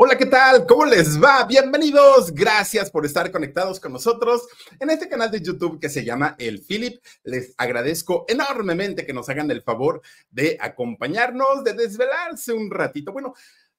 Hola, ¿qué tal? ¿Cómo les va? Bienvenidos. Gracias por estar conectados con nosotros en este canal de YouTube que se llama El Philip. Les agradezco enormemente que nos hagan el favor de acompañarnos, de desvelarse un ratito. Bueno,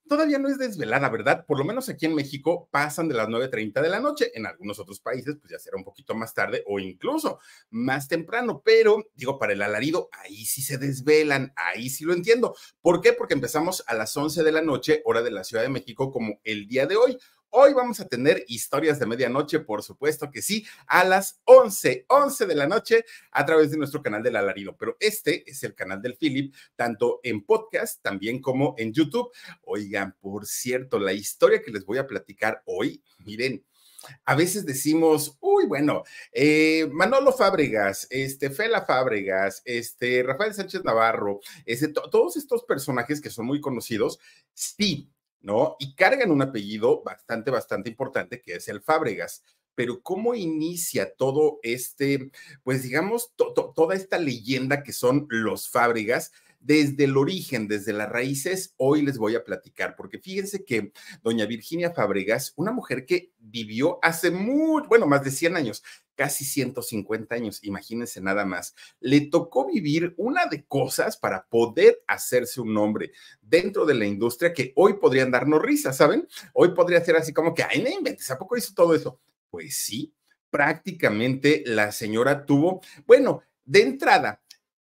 todavía no es desvelada, ¿verdad? Por lo menos aquí en México pasan de las 9.30 de la noche. En algunos otros países, pues ya será un poquito más tarde o incluso más temprano. Pero digo, para el alarido, ahí sí se desvelan, ahí sí lo entiendo. ¿Por qué? Porque empezamos a las 11 de la noche, hora de la Ciudad de México, como el día de hoy. Hoy vamos a tener historias de medianoche, por supuesto que sí, a las 11, 11 de la noche a través de nuestro canal del alarido. Pero este es el canal del Philip, tanto en podcast, también como en YouTube. Oigan, por cierto, la historia que les voy a platicar hoy, miren, a veces decimos, uy, bueno, eh, Manolo Fábregas, este, Fela Fábregas, este, Rafael Sánchez Navarro, este, todos estos personajes que son muy conocidos, sí, ¿no? Y cargan un apellido bastante, bastante importante que es el Fábregas. Pero ¿cómo inicia todo este, pues digamos, toda esta leyenda que son los Fábregas? desde el origen, desde las raíces, hoy les voy a platicar, porque fíjense que doña Virginia Fabregas, una mujer que vivió hace muy, bueno, más de 100 años, casi 150 años, imagínense nada más, le tocó vivir una de cosas para poder hacerse un nombre dentro de la industria que hoy podrían darnos risa, ¿saben? Hoy podría ser así como que, ay, no inventes, ¿a poco hizo todo eso? Pues sí, prácticamente la señora tuvo, bueno, de entrada,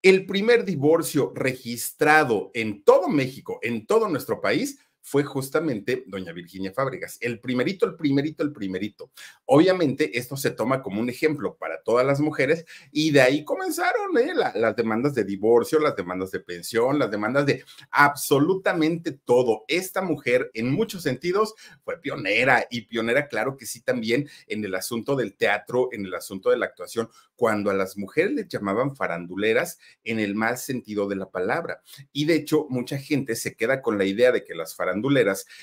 el primer divorcio registrado en todo México, en todo nuestro país, fue justamente doña Virginia Fábregas. El primerito, el primerito, el primerito. Obviamente esto se toma como un ejemplo para todas las mujeres y de ahí comenzaron ¿eh? las demandas de divorcio, las demandas de pensión, las demandas de absolutamente todo. Esta mujer en muchos sentidos fue pionera y pionera, claro que sí, también en el asunto del teatro, en el asunto de la actuación, cuando a las mujeres le llamaban faranduleras en el mal sentido de la palabra. Y de hecho, mucha gente se queda con la idea de que las faranduleras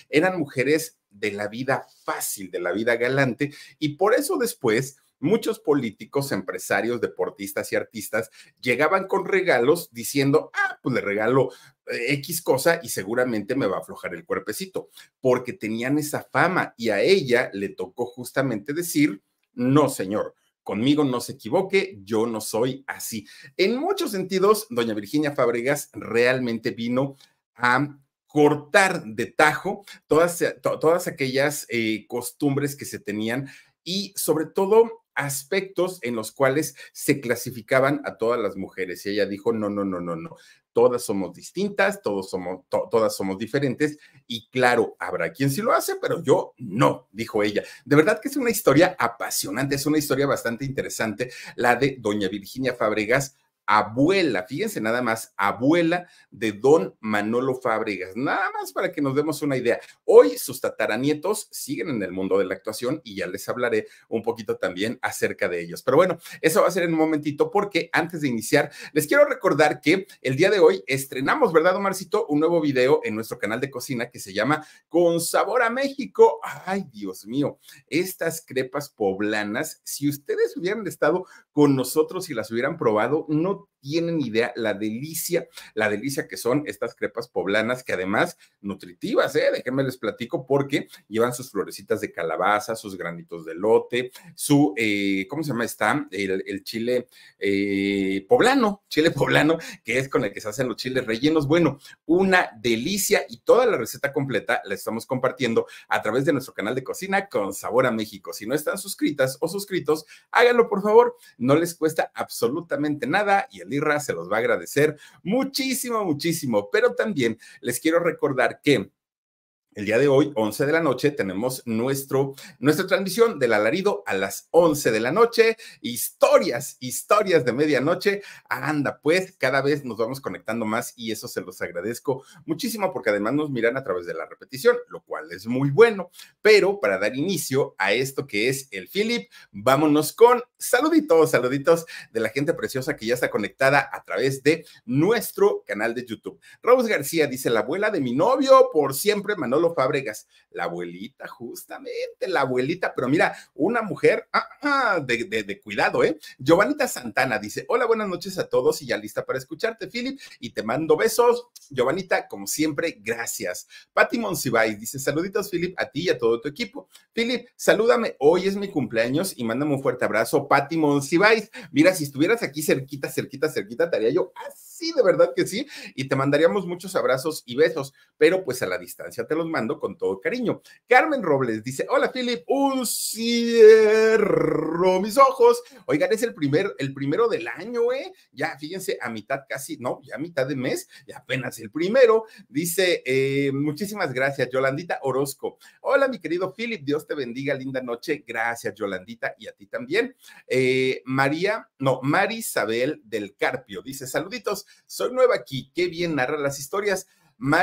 eran mujeres de la vida fácil, de la vida galante, y por eso después muchos políticos, empresarios, deportistas y artistas llegaban con regalos diciendo, ah, pues le regalo eh, X cosa y seguramente me va a aflojar el cuerpecito, porque tenían esa fama y a ella le tocó justamente decir, no, señor. Conmigo no se equivoque, yo no soy así. En muchos sentidos, doña Virginia Fábregas realmente vino a cortar de tajo todas, todas aquellas eh, costumbres que se tenían y sobre todo aspectos en los cuales se clasificaban a todas las mujeres. Y ella dijo, no, no, no, no, no, todas somos distintas, todos somos, todas somos diferentes y claro, habrá quien sí lo hace, pero yo no, dijo ella. De verdad que es una historia apasionante, es una historia bastante interesante, la de doña Virginia Fábregas abuela, fíjense nada más, abuela de don Manolo Fábregas, nada más para que nos demos una idea. Hoy sus tataranietos siguen en el mundo de la actuación y ya les hablaré un poquito también acerca de ellos. Pero bueno, eso va a ser en un momentito porque antes de iniciar, les quiero recordar que el día de hoy estrenamos, ¿verdad, Omarcito? Un nuevo video en nuestro canal de cocina que se llama Con Sabor a México. Ay, Dios mío, estas crepas poblanas, si ustedes hubieran estado con nosotros y las hubieran probado, no know tienen idea la delicia, la delicia que son estas crepas poblanas, que además nutritivas, ¿eh? Déjenme les platico, porque llevan sus florecitas de calabaza, sus granitos de lote, su, eh, ¿cómo se llama? Está el, chile eh, poblano, chile poblano, que es con el que se hacen los chiles rellenos. Bueno, una delicia y toda la receta completa la estamos compartiendo a través de nuestro canal de cocina con Sabor a México. Si no están suscritas o suscritos, háganlo por favor, no les cuesta absolutamente nada y el se los va a agradecer muchísimo, muchísimo. Pero también les quiero recordar que el día de hoy, 11 de la noche, tenemos nuestro, nuestra transmisión del alarido a las 11 de la noche. Historias, historias de medianoche. Anda, pues cada vez nos vamos conectando más y eso se los agradezco muchísimo porque además nos miran a través de la repetición, lo cual es muy bueno. Pero para dar inicio a esto que es el Philip, vámonos con saluditos, saluditos de la gente preciosa que ya está conectada a través de nuestro canal de YouTube. Rose García dice, la abuela de mi novio, por siempre, Manolo Fábregas, la abuelita, justamente, la abuelita, pero mira, una mujer de, cuidado, ¿eh? Giovanita Santana dice, hola, buenas noches a todos y ya lista para escucharte, Philip, y te mando besos. Giovanita, como siempre, gracias. Pati Monsiváis dice, saluditos, Philip, a ti y a todo tu equipo. Philip, salúdame, hoy es mi cumpleaños y mándame un fuerte abrazo, Pati Monsiváis. Mira, si estuvieras aquí cerquita, cerquita, cerquita, te yo así sí, de verdad que sí, y te mandaríamos muchos abrazos y besos, pero pues a la distancia te los mando con todo cariño. Carmen Robles dice, hola Philip, un cierro mis ojos. Oigan, es el primer, el primero del año, ¿eh? Ya, fíjense, a mitad casi, no, ya a mitad de mes, y apenas el primero. Dice, eh, muchísimas gracias, Yolandita Orozco. Hola, mi querido Philip, Dios te bendiga, linda noche. Gracias, Yolandita, y a ti también. Eh, María, no, Marisabel del Carpio dice, saluditos soy nueva aquí, qué bien narra las historias.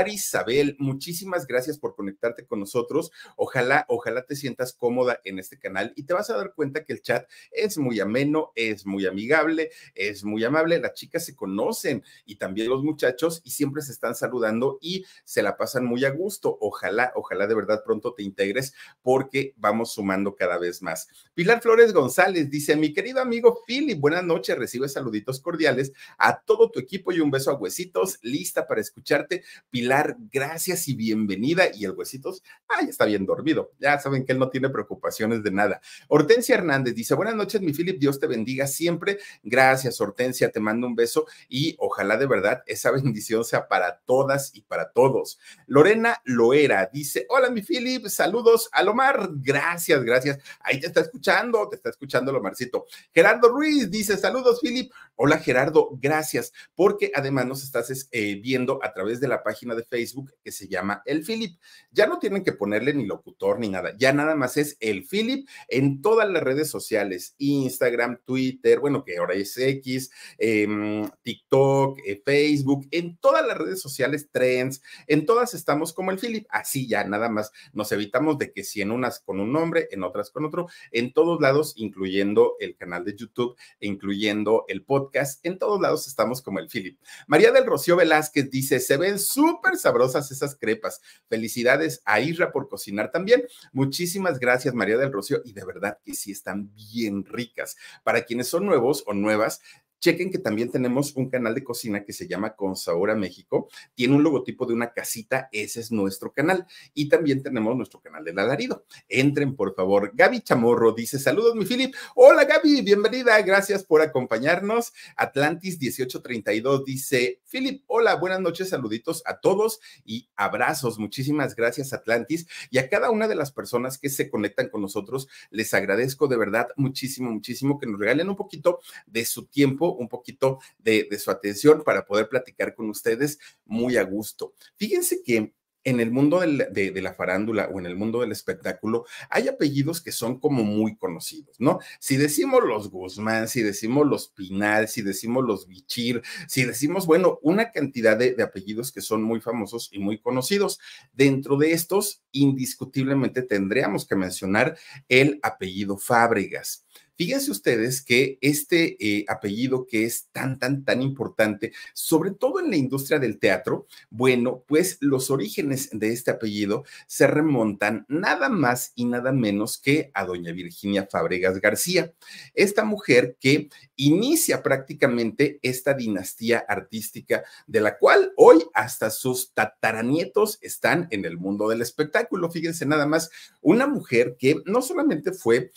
Isabel, muchísimas gracias por conectarte con nosotros. Ojalá, ojalá te sientas cómoda en este canal y te vas a dar cuenta que el chat es muy ameno, es muy amigable, es muy amable. Las chicas se conocen y también los muchachos y siempre se están saludando y se la pasan muy a gusto. Ojalá, ojalá de verdad pronto te integres porque vamos sumando cada vez más. Pilar Flores González dice, mi querido amigo Philip, buenas noches, recibe saluditos cordiales a todo tu equipo y un beso a huesitos, lista para escucharte Pilar, gracias y bienvenida. Y el huesitos, ah, ya está bien dormido. Ya saben que él no tiene preocupaciones de nada. Hortensia Hernández dice, buenas noches, mi Philip, Dios te bendiga siempre. Gracias, Hortensia, te mando un beso y ojalá de verdad esa bendición sea para todas y para todos. Lorena Loera dice, hola, mi Philip, saludos a Lomar. Gracias, gracias. Ahí te está escuchando, te está escuchando Lomarcito. Gerardo Ruiz dice, saludos, Philip. Hola Gerardo, gracias, porque además nos estás eh, viendo a través de la página de Facebook que se llama El Philip. Ya no tienen que ponerle ni locutor ni nada, ya nada más es El Philip en todas las redes sociales, Instagram, Twitter, bueno, que ahora es X, em, TikTok, eh, Facebook, en todas las redes sociales, Trends, en todas estamos como El Philip, así ya nada más nos evitamos de que si en unas con un nombre, en otras con otro, en todos lados, incluyendo el canal de YouTube, incluyendo el podcast en todos lados estamos como el Philip. María del Rocío Velázquez dice, se ven súper sabrosas esas crepas. Felicidades a Isra por cocinar también. Muchísimas gracias, María del Rocío. Y de verdad que sí están bien ricas. Para quienes son nuevos o nuevas, chequen que también tenemos un canal de cocina que se llama Consahora México. Tiene un logotipo de una casita, ese es nuestro canal. Y también tenemos nuestro canal de alarido. Entren, por favor. Gaby Chamorro dice, saludos, mi Philip. Hola, Gaby, bienvenida. Gracias por acompañarnos. Atlantis 1832 dice, Philip, hola, buenas noches, saluditos a todos y abrazos. Muchísimas gracias, Atlantis. Y a cada una de las personas que se conectan con nosotros, les agradezco de verdad muchísimo, muchísimo que nos regalen un poquito de su tiempo un poquito de, su atención para poder platicar con ustedes muy a gusto. Fíjense que en el mundo de, la farándula o en el mundo del espectáculo, hay apellidos que son como muy conocidos, ¿no? Si decimos los Guzmán, si decimos los Pinal, si decimos los Bichir, si decimos, bueno, una cantidad de, de apellidos que son muy famosos y muy conocidos. Dentro de estos, indiscutiblemente tendríamos que mencionar el apellido Fábregas. Fíjense ustedes que este eh, apellido que es tan, tan, tan importante, sobre todo en la industria del teatro, bueno, pues los orígenes de este apellido se remontan nada más y nada menos que a doña Virginia Fábregas García, esta mujer que inicia prácticamente esta dinastía artística de la cual hoy hasta sus tataranietos están en el mundo del espectáculo. Fíjense nada más, una mujer que no solamente fue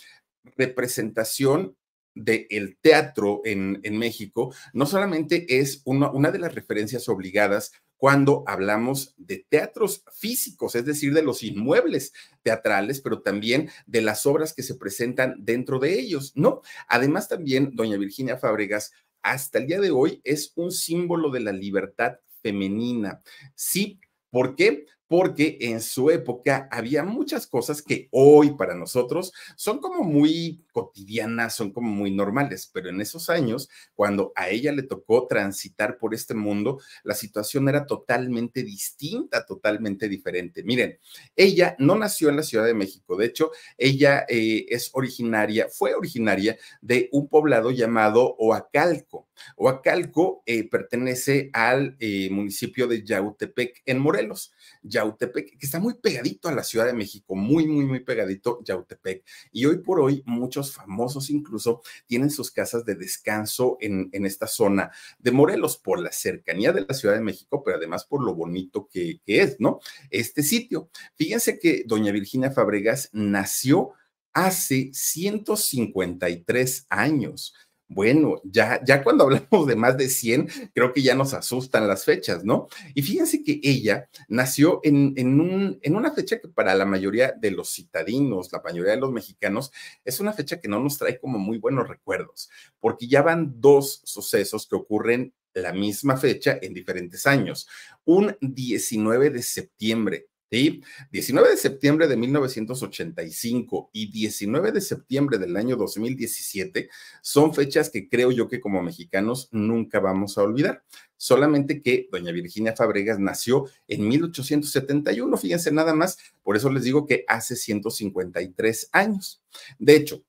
representación del teatro en, en, México no solamente es una, una de las referencias obligadas cuando hablamos de teatros físicos, es decir, de los inmuebles teatrales, pero también de las obras que se presentan dentro de ellos, ¿no? Además también, doña Virginia Fábregas, hasta el día de hoy es un símbolo de la libertad femenina. Sí, ¿por qué? porque en su época había muchas cosas que hoy para nosotros son como muy cotidianas, son como muy normales, pero en esos años, cuando a ella le tocó transitar por este mundo, la situación era totalmente distinta, totalmente diferente. Miren, ella no nació en la Ciudad de México, de hecho, ella eh, es originaria, fue originaria de un poblado llamado Oacalco. Oacalco eh, pertenece al eh, municipio de Yautepec en Morelos. Yautepec, que está muy pegadito a la Ciudad de México, muy, muy, muy pegadito Yautepec. Y hoy por hoy muchos famosos incluso tienen sus casas de descanso en, en esta zona de Morelos por la cercanía de la Ciudad de México, pero además por lo bonito que, que es, ¿no? Este sitio. Fíjense que doña Virginia Fabregas nació hace 153 años. Bueno, ya, ya cuando hablamos de más de 100, creo que ya nos asustan las fechas, ¿no? Y fíjense que ella nació en, un, en una fecha que para la mayoría de los citadinos, la mayoría de los mexicanos, es una fecha que no nos trae como muy buenos recuerdos, porque ya van dos sucesos que ocurren la misma fecha en diferentes años. Un 19 de septiembre ¿sí? 19 de septiembre de 1985 y 19 de septiembre del año 2017 son fechas que creo yo que como mexicanos nunca vamos a olvidar. Solamente que doña Virginia Fabregas nació en 1871, fíjense nada más, por eso les digo que hace 153 años. De hecho,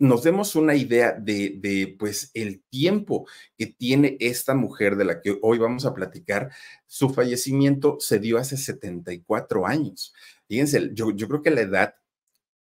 nos demos una idea de, pues, el tiempo que tiene esta mujer de la que hoy vamos a platicar. Su fallecimiento se dio hace 74 años. Fíjense, yo, creo que la edad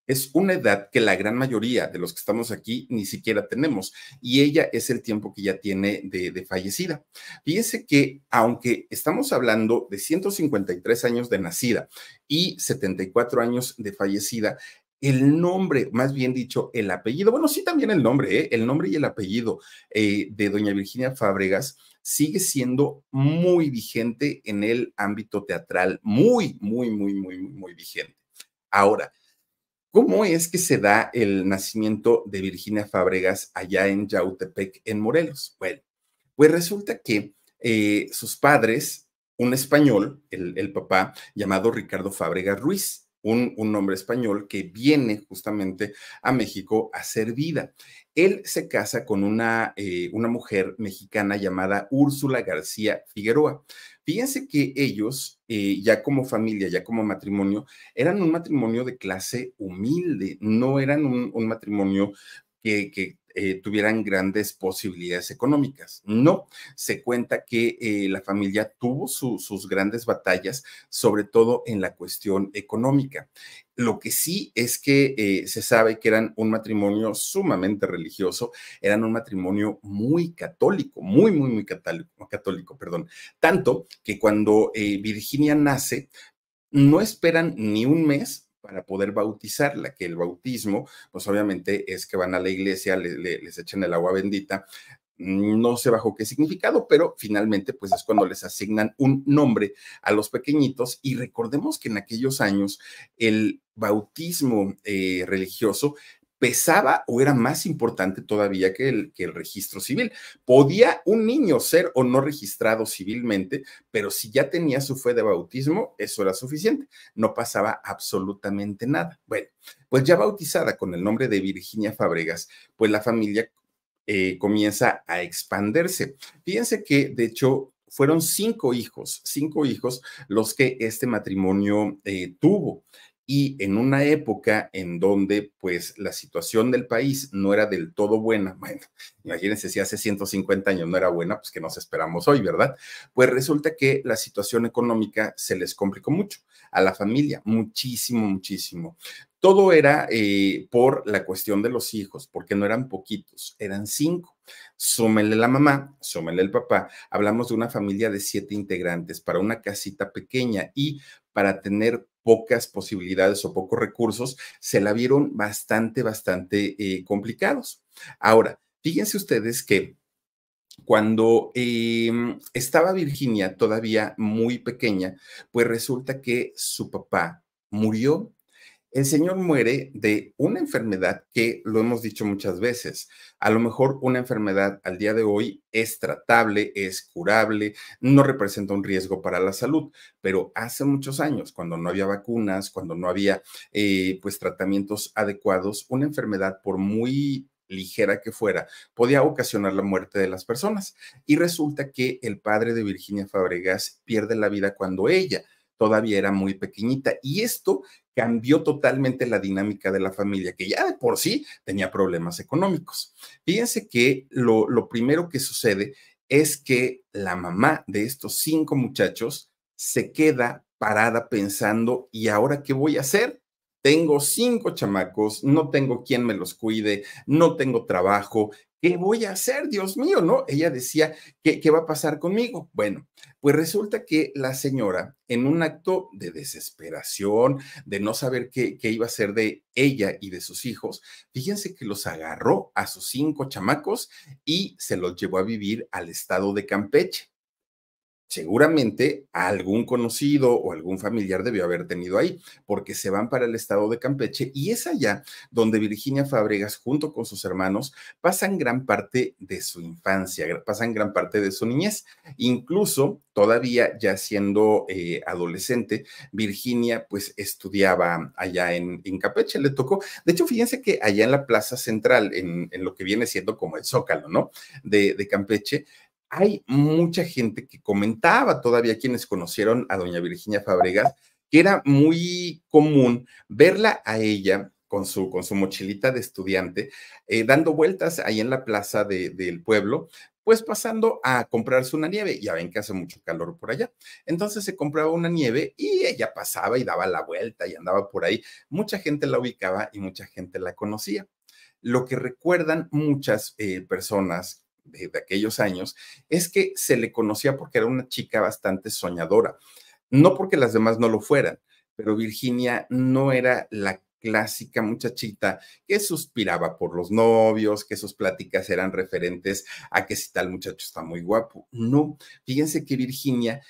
es una edad que la gran mayoría de los que estamos aquí ni siquiera tenemos y ella es el tiempo que ya tiene de, fallecida. Fíjense que aunque estamos hablando de 153 años de nacida y 74 años de fallecida, el nombre, más bien dicho, el apellido, bueno, sí también el nombre, ¿eh? el nombre y el apellido eh, de doña Virginia Fábregas sigue siendo muy vigente en el ámbito teatral, muy, muy, muy, muy, muy vigente. Ahora, ¿cómo es que se da el nacimiento de Virginia Fábregas allá en Yautepec, en Morelos? Bueno, pues resulta que eh, sus padres, un español, el, el papá, llamado Ricardo Fábregas Ruiz, un, hombre español que viene justamente a México a hacer vida. Él se casa con una, eh, una mujer mexicana llamada Úrsula García Figueroa. Fíjense que ellos, eh, ya como familia, ya como matrimonio, eran un matrimonio de clase humilde, no eran un, matrimonio que eh, tuvieran grandes posibilidades económicas. No, se cuenta que eh, la familia tuvo sus grandes batallas, sobre todo en la cuestión económica. Lo que sí es que eh, se sabe que eran un matrimonio sumamente religioso, eran un matrimonio muy católico, muy, muy, muy católico, católico perdón. Tanto que cuando Virginia nace, no esperan ni un mes para poder bautizarla, que el bautismo, pues obviamente es que van a la iglesia, les echan el agua bendita, no sé bajo qué significado, pero finalmente pues es cuando les asignan un nombre a los pequeñitos y recordemos que en aquellos años el bautismo eh, religioso pesaba o era más importante todavía que el, que el registro civil. Podía un niño ser o no registrado civilmente, pero si ya tenía su fe de bautismo, eso era suficiente. No pasaba absolutamente nada. Bueno, pues ya bautizada con el nombre de Virginia Fabregas, pues la familia eh, comienza a expandirse. Fíjense que, de hecho, fueron cinco hijos, cinco hijos los que este matrimonio eh, tuvo y en una época en donde pues la situación del país no era del todo buena, bueno, imagínense si hace 150 años no era buena, pues que nos esperamos hoy, ¿verdad? Pues resulta que la situación económica se les complicó mucho a la familia, muchísimo, muchísimo. Todo era eh, por la cuestión de los hijos, porque no eran poquitos, eran cinco. Súmenle la mamá, súmenle el papá. Hablamos de una familia de siete integrantes para una casita pequeña y para tener pocas posibilidades o pocos recursos, se la vieron bastante, bastante eh, complicados. Ahora, fíjense ustedes que cuando em, estaba Virginia todavía muy pequeña, pues resulta que su papá murió el señor muere de una enfermedad que lo hemos dicho muchas veces. A lo mejor una enfermedad al día de hoy es tratable, es curable, no representa un riesgo para la salud, pero hace muchos años, cuando no había vacunas, cuando no había eh, pues tratamientos adecuados, una enfermedad por muy ligera que fuera, podía ocasionar la muerte de las personas. Y resulta que el padre de Virginia Fabregas pierde la vida cuando ella todavía era muy pequeñita. Y esto cambió totalmente la dinámica de la familia, que ya de por sí tenía problemas económicos. Fíjense que lo, primero que sucede es que la mamá de estos cinco muchachos se queda parada pensando, ¿y ahora qué voy a hacer? Tengo cinco chamacos, no tengo quien me los cuide, no tengo trabajo, ¿Qué voy a hacer, Dios mío? ¿No? Ella decía, ¿qué, ¿qué, va a pasar conmigo? Bueno, pues resulta que la señora, en un acto de desesperación, de no saber qué, qué iba a ser de ella y de sus hijos, fíjense que los agarró a sus cinco chamacos y se los llevó a vivir al estado de Campeche seguramente algún conocido o algún familiar debió haber tenido ahí, porque se van para el estado de Campeche y es allá donde Virginia Fábregas, junto con sus hermanos, pasan gran parte de su infancia, pasan gran parte de su niñez. Incluso todavía ya siendo eh, adolescente, Virginia pues estudiaba allá en, en, Campeche, le tocó. De hecho, fíjense que allá en la Plaza Central, en, lo que viene siendo como el Zócalo, ¿no? de Campeche, hay mucha gente que comentaba, todavía quienes conocieron a doña Virginia Fabregas, que era muy común verla a ella con su, con su mochilita de estudiante, eh, dando vueltas ahí en la plaza del pueblo, pues pasando a comprarse una nieve. Ya ven que hace mucho calor por allá. Entonces se compraba una nieve y ella pasaba y daba la vuelta y andaba por ahí. Mucha gente la ubicaba y mucha gente la conocía. Lo que recuerdan muchas eh, personas de, aquellos años es que se le conocía porque era una chica bastante soñadora. No porque las demás no lo fueran, pero Virginia no era la clásica muchachita que suspiraba por los novios, que sus pláticas eran referentes a que si tal muchacho está muy guapo. No, fíjense que Virginia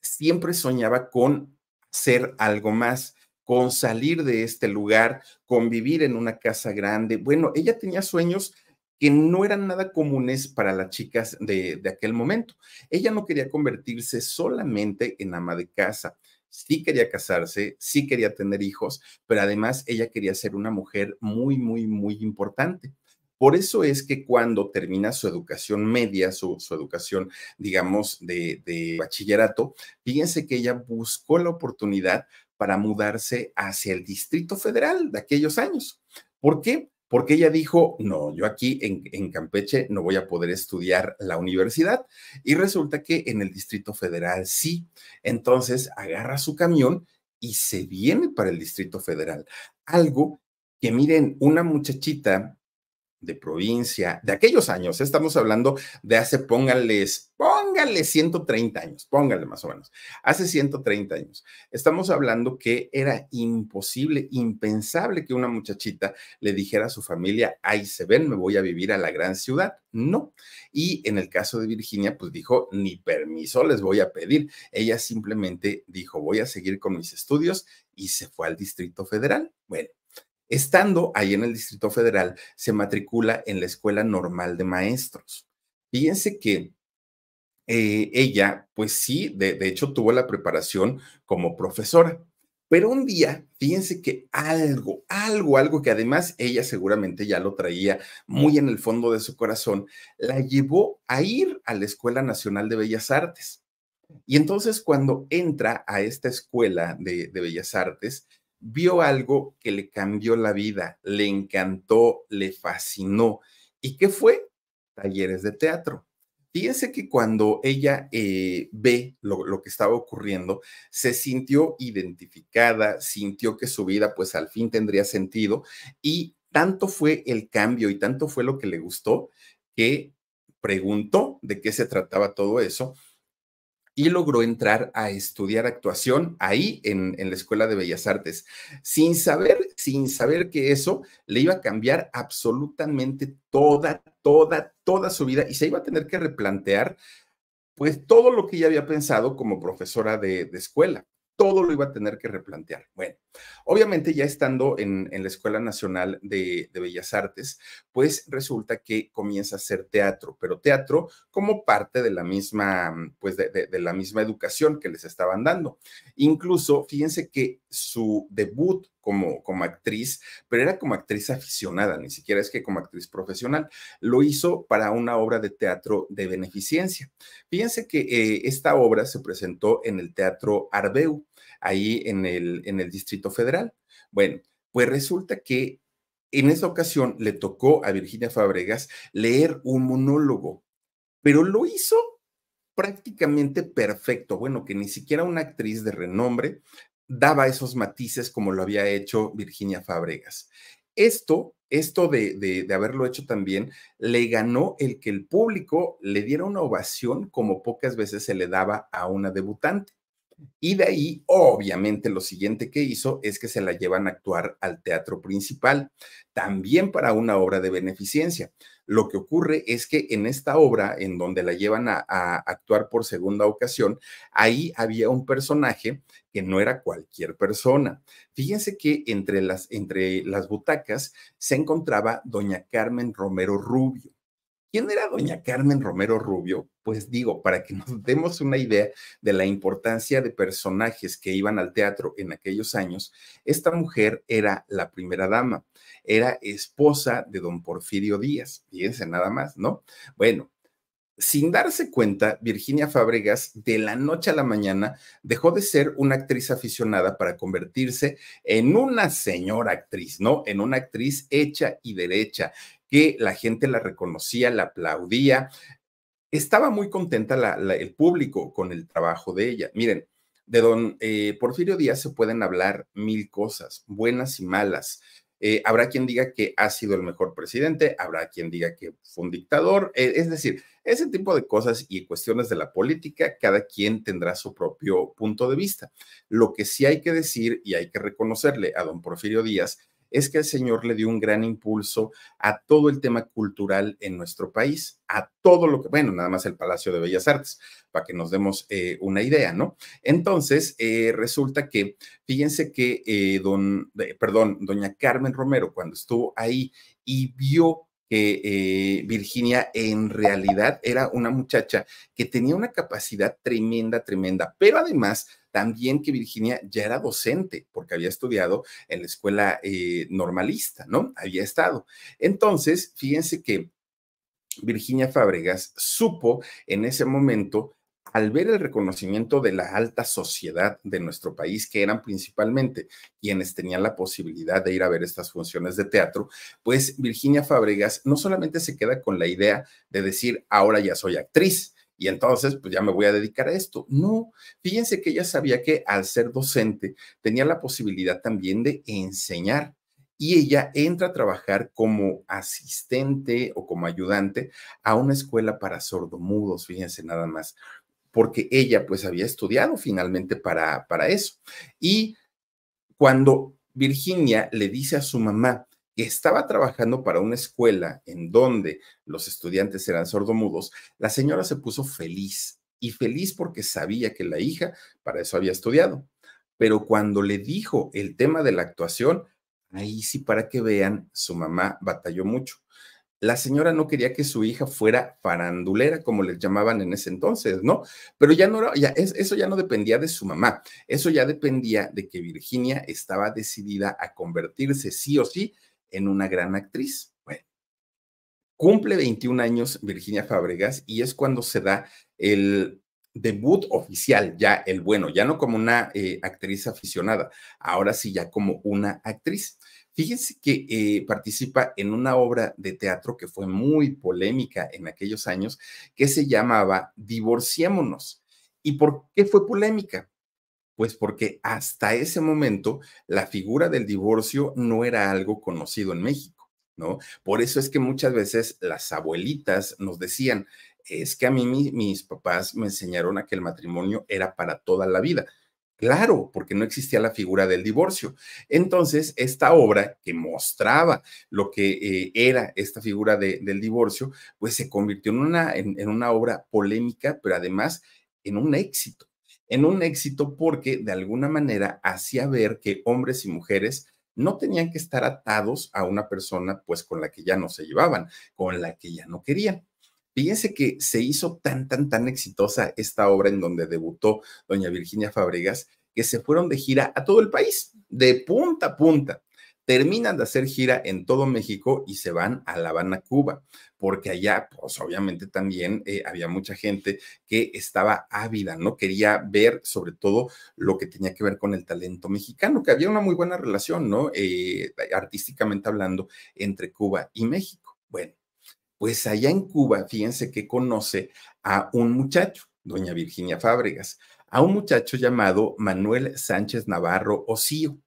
siempre soñaba con ser algo más, con salir de este lugar, con vivir en una casa grande. Bueno, ella tenía sueños que no eran nada comunes para las chicas de, aquel momento. Ella no quería convertirse solamente en ama de casa, sí quería casarse, sí quería tener hijos, pero además ella quería ser una mujer muy, muy, muy importante. Por eso es que cuando termina su educación media, su, educación, digamos, de, de, bachillerato, fíjense que ella buscó la oportunidad para mudarse hacia el Distrito Federal de aquellos años. ¿Por qué? porque ella dijo, no, yo aquí en, Campeche no voy a poder estudiar la universidad. Y resulta que en el Distrito Federal sí. Entonces agarra su camión y se viene para el Distrito Federal. Algo que miren, una muchachita de provincia de aquellos años, ¿eh? estamos hablando de hace, pónganles, Póngale 130 años, póngale más o menos, hace 130 años. Estamos hablando que era imposible, impensable que una muchachita le dijera a su familia, ahí se ven, me voy a vivir a la gran ciudad. No. Y en el caso de Virginia, pues dijo, ni permiso les voy a pedir. Ella simplemente dijo, voy a seguir con mis estudios y se fue al Distrito Federal. Bueno. Estando ahí en el Distrito Federal, se matricula en la Escuela Normal de Maestros. Fíjense que eh, ella, pues sí, de, hecho tuvo la preparación como profesora. Pero un día, fíjense que algo, algo, algo que además ella seguramente ya lo traía muy en el fondo de su corazón, la llevó a ir a la Escuela Nacional de Bellas Artes. Y entonces cuando entra a esta escuela de, de Bellas Artes, vio algo que le cambió la vida, le encantó, le fascinó. ¿Y qué fue? Talleres de teatro. Fíjense que cuando ella eh, ve lo, que estaba ocurriendo, se sintió identificada, sintió que su vida pues al fin tendría sentido y tanto fue el cambio y tanto fue lo que le gustó que preguntó de qué se trataba todo eso y logró entrar a estudiar actuación ahí en, la Escuela de Bellas Artes, sin saber, sin saber que eso le iba a cambiar absolutamente toda, toda, toda su vida y se iba a tener que replantear pues todo lo que ya había pensado como profesora de escuela todo lo iba a tener que replantear. Bueno, obviamente ya estando en, la Escuela Nacional de, Bellas Artes, pues resulta que comienza a hacer teatro, pero teatro como parte de la misma, mm, pues de, de la misma educación que les estaban dando. Incluso, fíjense que su debut como, actriz, pero era como actriz aficionada, ni siquiera es que como actriz profesional. Lo hizo para una obra de teatro de beneficencia. Fíjense que eh, esta obra se presentó en el Teatro Arbeu, ahí en el, en el Distrito Federal. Bueno, pues resulta que en esa ocasión le tocó a Virginia Fabregas leer un monólogo, pero lo hizo prácticamente perfecto. Bueno, que ni siquiera una actriz de renombre daba esos matices como lo había hecho Virginia Fabregas. Esto, esto de, de, haberlo hecho también, le ganó el que el público le diera una ovación como pocas veces se le daba a una debutante. Y de ahí, obviamente, lo siguiente que hizo es que se la llevan a actuar al teatro principal, también para una obra de beneficencia. Lo que ocurre es que en esta obra, en donde la llevan a, actuar por segunda ocasión, ahí había un personaje que no era cualquier persona. Fíjense que entre las, entre las butacas se encontraba doña Carmen Romero Rubio. ¿Quién era doña Carmen Romero Rubio? Pues digo, para que nos demos una idea de la importancia de personajes que iban al teatro en aquellos años, esta mujer era la primera dama, era esposa de don Porfirio Díaz, fíjense nada más, ¿no? Bueno, sin darse cuenta, Virginia Fábregas de la noche a la mañana dejó de ser una actriz aficionada para convertirse en una señora actriz, ¿no? En una actriz hecha y derecha, que la gente la reconocía, la aplaudía. Estaba muy contenta el público con el trabajo de ella. Miren, de don eh, Porfirio Díaz se pueden hablar mil cosas, buenas y malas, eh, habrá quien diga que ha sido el mejor presidente, habrá quien diga que fue un dictador, eh, es decir, ese tipo de cosas y cuestiones de la política, cada quien tendrá su propio punto de vista. Lo que sí hay que decir y hay que reconocerle a don Porfirio Díaz es que el señor le dio un gran impulso a todo el tema cultural en nuestro país, a todo lo que, bueno, nada más el Palacio de Bellas Artes, para que nos demos eh, una idea, ¿no? Entonces, eh, resulta que, fíjense que eh, don, perdón, doña Carmen Romero, cuando estuvo ahí y vio que Virginia en realidad era una muchacha que tenía una capacidad tremenda, tremenda, pero además también que Virginia ya era docente, porque había estudiado en la escuela eh, normalista, ¿no? Había estado. Entonces, fíjense que Virginia Fábregas supo en ese momento al ver el reconocimiento de la alta sociedad de nuestro país, que eran principalmente quienes tenían la posibilidad de ir a ver estas funciones de teatro, pues Virginia Fábregas no solamente se queda con la idea de decir, ahora ya soy actriz, y entonces pues ya me voy a dedicar a esto. No, fíjense que ella sabía que al ser docente tenía la posibilidad también de enseñar y ella entra a trabajar como asistente o como ayudante a una escuela para sordomudos, fíjense nada más, porque ella pues había estudiado finalmente para, para eso. Y cuando Virginia le dice a su mamá que estaba trabajando para una escuela en donde los estudiantes eran sordomudos, la señora se puso feliz y feliz porque sabía que la hija para eso había estudiado. Pero cuando le dijo el tema de la actuación, ahí sí para que vean, su mamá batalló mucho. La señora no quería que su hija fuera farandulera, como les llamaban en ese entonces, ¿no? Pero ya no era, ya, eso ya no dependía de su mamá, eso ya dependía de que Virginia estaba decidida a convertirse sí o sí en una gran actriz. Bueno, cumple 21 años Virginia Fábregas y es cuando se da el debut oficial, ya el bueno, ya no como una eh, actriz aficionada, ahora sí ya como una actriz. Fíjense que eh, participa en una obra de teatro que fue muy polémica en aquellos años, que se llamaba Divorciémonos. ¿Y por qué fue polémica? Pues porque hasta ese momento la figura del divorcio no era algo conocido en México, ¿no? Por eso es que muchas veces las abuelitas nos decían, es que a mí mis papás me enseñaron a que el matrimonio era para toda la vida. Claro, porque no existía la figura del divorcio. Entonces, esta obra que mostraba lo que eh, era esta figura del divorcio, pues se convirtió en una, en una obra polémica, pero además en un éxito en un éxito porque de alguna manera hacía ver que hombres y mujeres no tenían que estar atados a una persona pues con la que ya no se llevaban, con la que ya no querían. Fíjense que se hizo tan, tan, tan exitosa esta obra en donde debutó doña Virginia Fabregas que se fueron de gira a todo el país, de punta a punta terminan de hacer gira en todo México y se van a La Habana, Cuba, porque allá, pues obviamente también eh, había mucha gente que estaba ávida, ¿no? Quería ver sobre todo lo que tenía que ver con el talento mexicano, que había una muy buena relación, ¿no? Eh, artísticamente hablando, entre Cuba y México. Bueno, pues allá en Cuba, fíjense que conoce a un muchacho, doña Virginia Fábregas, a un muchacho llamado Manuel Sánchez Navarro Ocío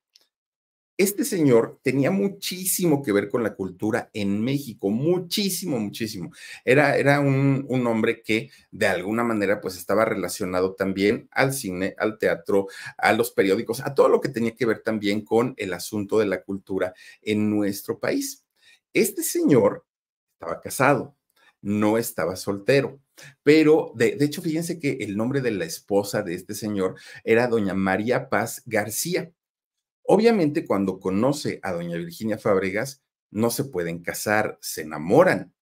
este señor tenía muchísimo que ver con la cultura en México, muchísimo, muchísimo. Era, era un, hombre que de alguna manera pues estaba relacionado también al cine, al teatro, a los periódicos, a todo lo que tenía que ver también con el asunto de la cultura en nuestro país. Este señor estaba casado, no estaba soltero. Pero de, de, hecho, fíjense que el nombre de la esposa de este señor era doña María Paz García. Obviamente cuando conoce a doña Virginia Fábregas, no se pueden casar, se enamoran,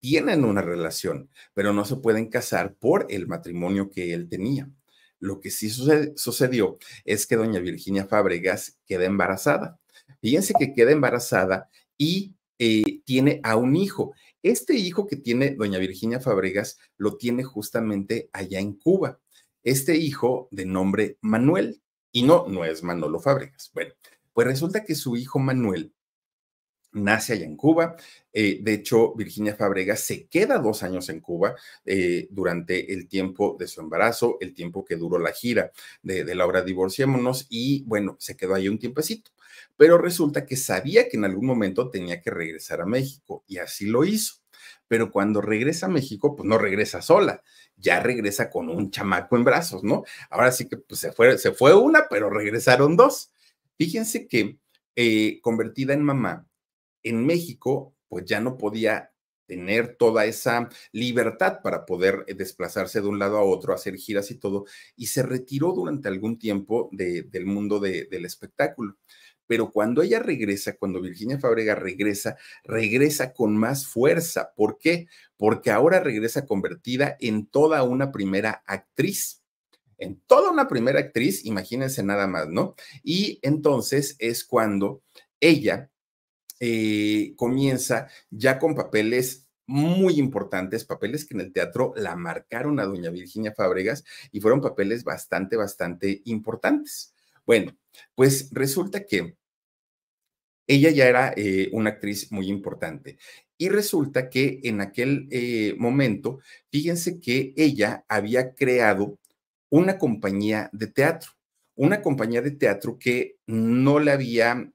tienen una relación, pero no se pueden casar por el matrimonio que él tenía. Lo que sí sucedió es que doña Virginia Fábregas queda embarazada. Fíjense que queda embarazada y eh, tiene a un hijo. Este hijo que tiene doña Virginia Fábregas lo tiene justamente allá en Cuba. Este hijo de nombre Manuel. Y no, no es Manolo Fábregas. Bueno, pues resulta que su hijo Manuel nace allá en Cuba. Eh, de hecho, Virginia Fabrega se queda dos años en Cuba eh, durante el tiempo de su embarazo, el tiempo que duró la gira de, la obra Divorciémonos y bueno, se quedó ahí un tiempecito. Pero resulta que sabía que en algún momento tenía que regresar a México y así lo hizo. Pero cuando regresa a México, pues no regresa sola, ya regresa con un chamaco en brazos, ¿no? Ahora sí que pues, se, fue, se fue una, pero regresaron dos. Fíjense que eh, convertida en mamá, en México, pues ya no podía tener toda esa libertad para poder eh, desplazarse de un lado a otro, hacer giras y todo, y se retiró durante algún tiempo del mundo del espectáculo. Pero cuando ella regresa, cuando Virginia Fabrega regresa, regresa con más fuerza. ¿Por qué? Porque ahora regresa convertida en toda una primera actriz en toda una primera actriz, imagínense nada más, ¿no? Y entonces es cuando ella eh, comienza ya con papeles muy importantes, papeles que en el teatro la marcaron a doña Virginia Fábregas y fueron papeles bastante, bastante importantes. Bueno, pues resulta que ella ya era eh, una actriz muy importante. Y resulta que en aquel eh, momento, fíjense que ella había creado una compañía de teatro, una compañía de teatro que no le había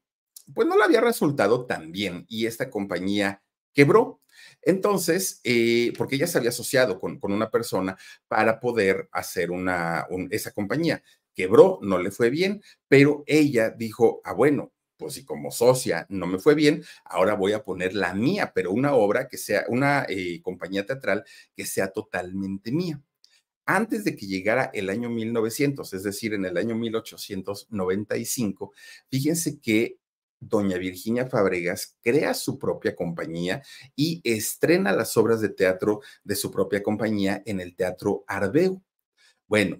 pues no le había resultado tan bien y esta compañía quebró. Entonces, eh, porque ella se había asociado con, con una persona para poder hacer una, esa compañía. Quebró, no le fue bien, pero ella dijo, ah, bueno, pues si como socia no me fue bien, ahora voy a poner la mía, pero una obra que sea, una eh, compañía teatral que sea totalmente mía. Antes de que llegara el año 1900, es decir, en el año 1895, fíjense que doña Virginia Fabregas crea su propia compañía y estrena las obras de teatro de su propia compañía en el Teatro Arbeu. Bueno,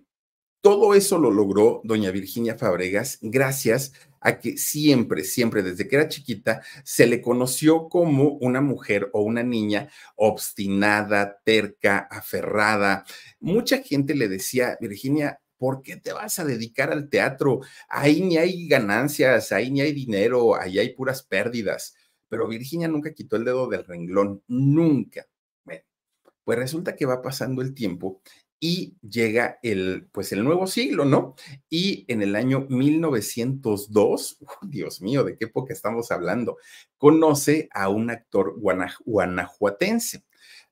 todo eso lo logró doña Virginia Fabregas gracias a que siempre, siempre desde que era chiquita, se le conoció como una mujer o una niña obstinada, terca, aferrada. Mucha gente le decía, Virginia, ¿Por qué te vas a dedicar al teatro? Ahí ni hay ganancias, ahí ni hay dinero, ahí hay puras pérdidas. Pero Virginia nunca quitó el dedo del renglón, nunca. pues resulta que va pasando el tiempo y llega el, pues el nuevo siglo, ¿no? Y en el año 1902, Dios mío, ¿de qué época estamos hablando? Conoce a un actor guanajuatense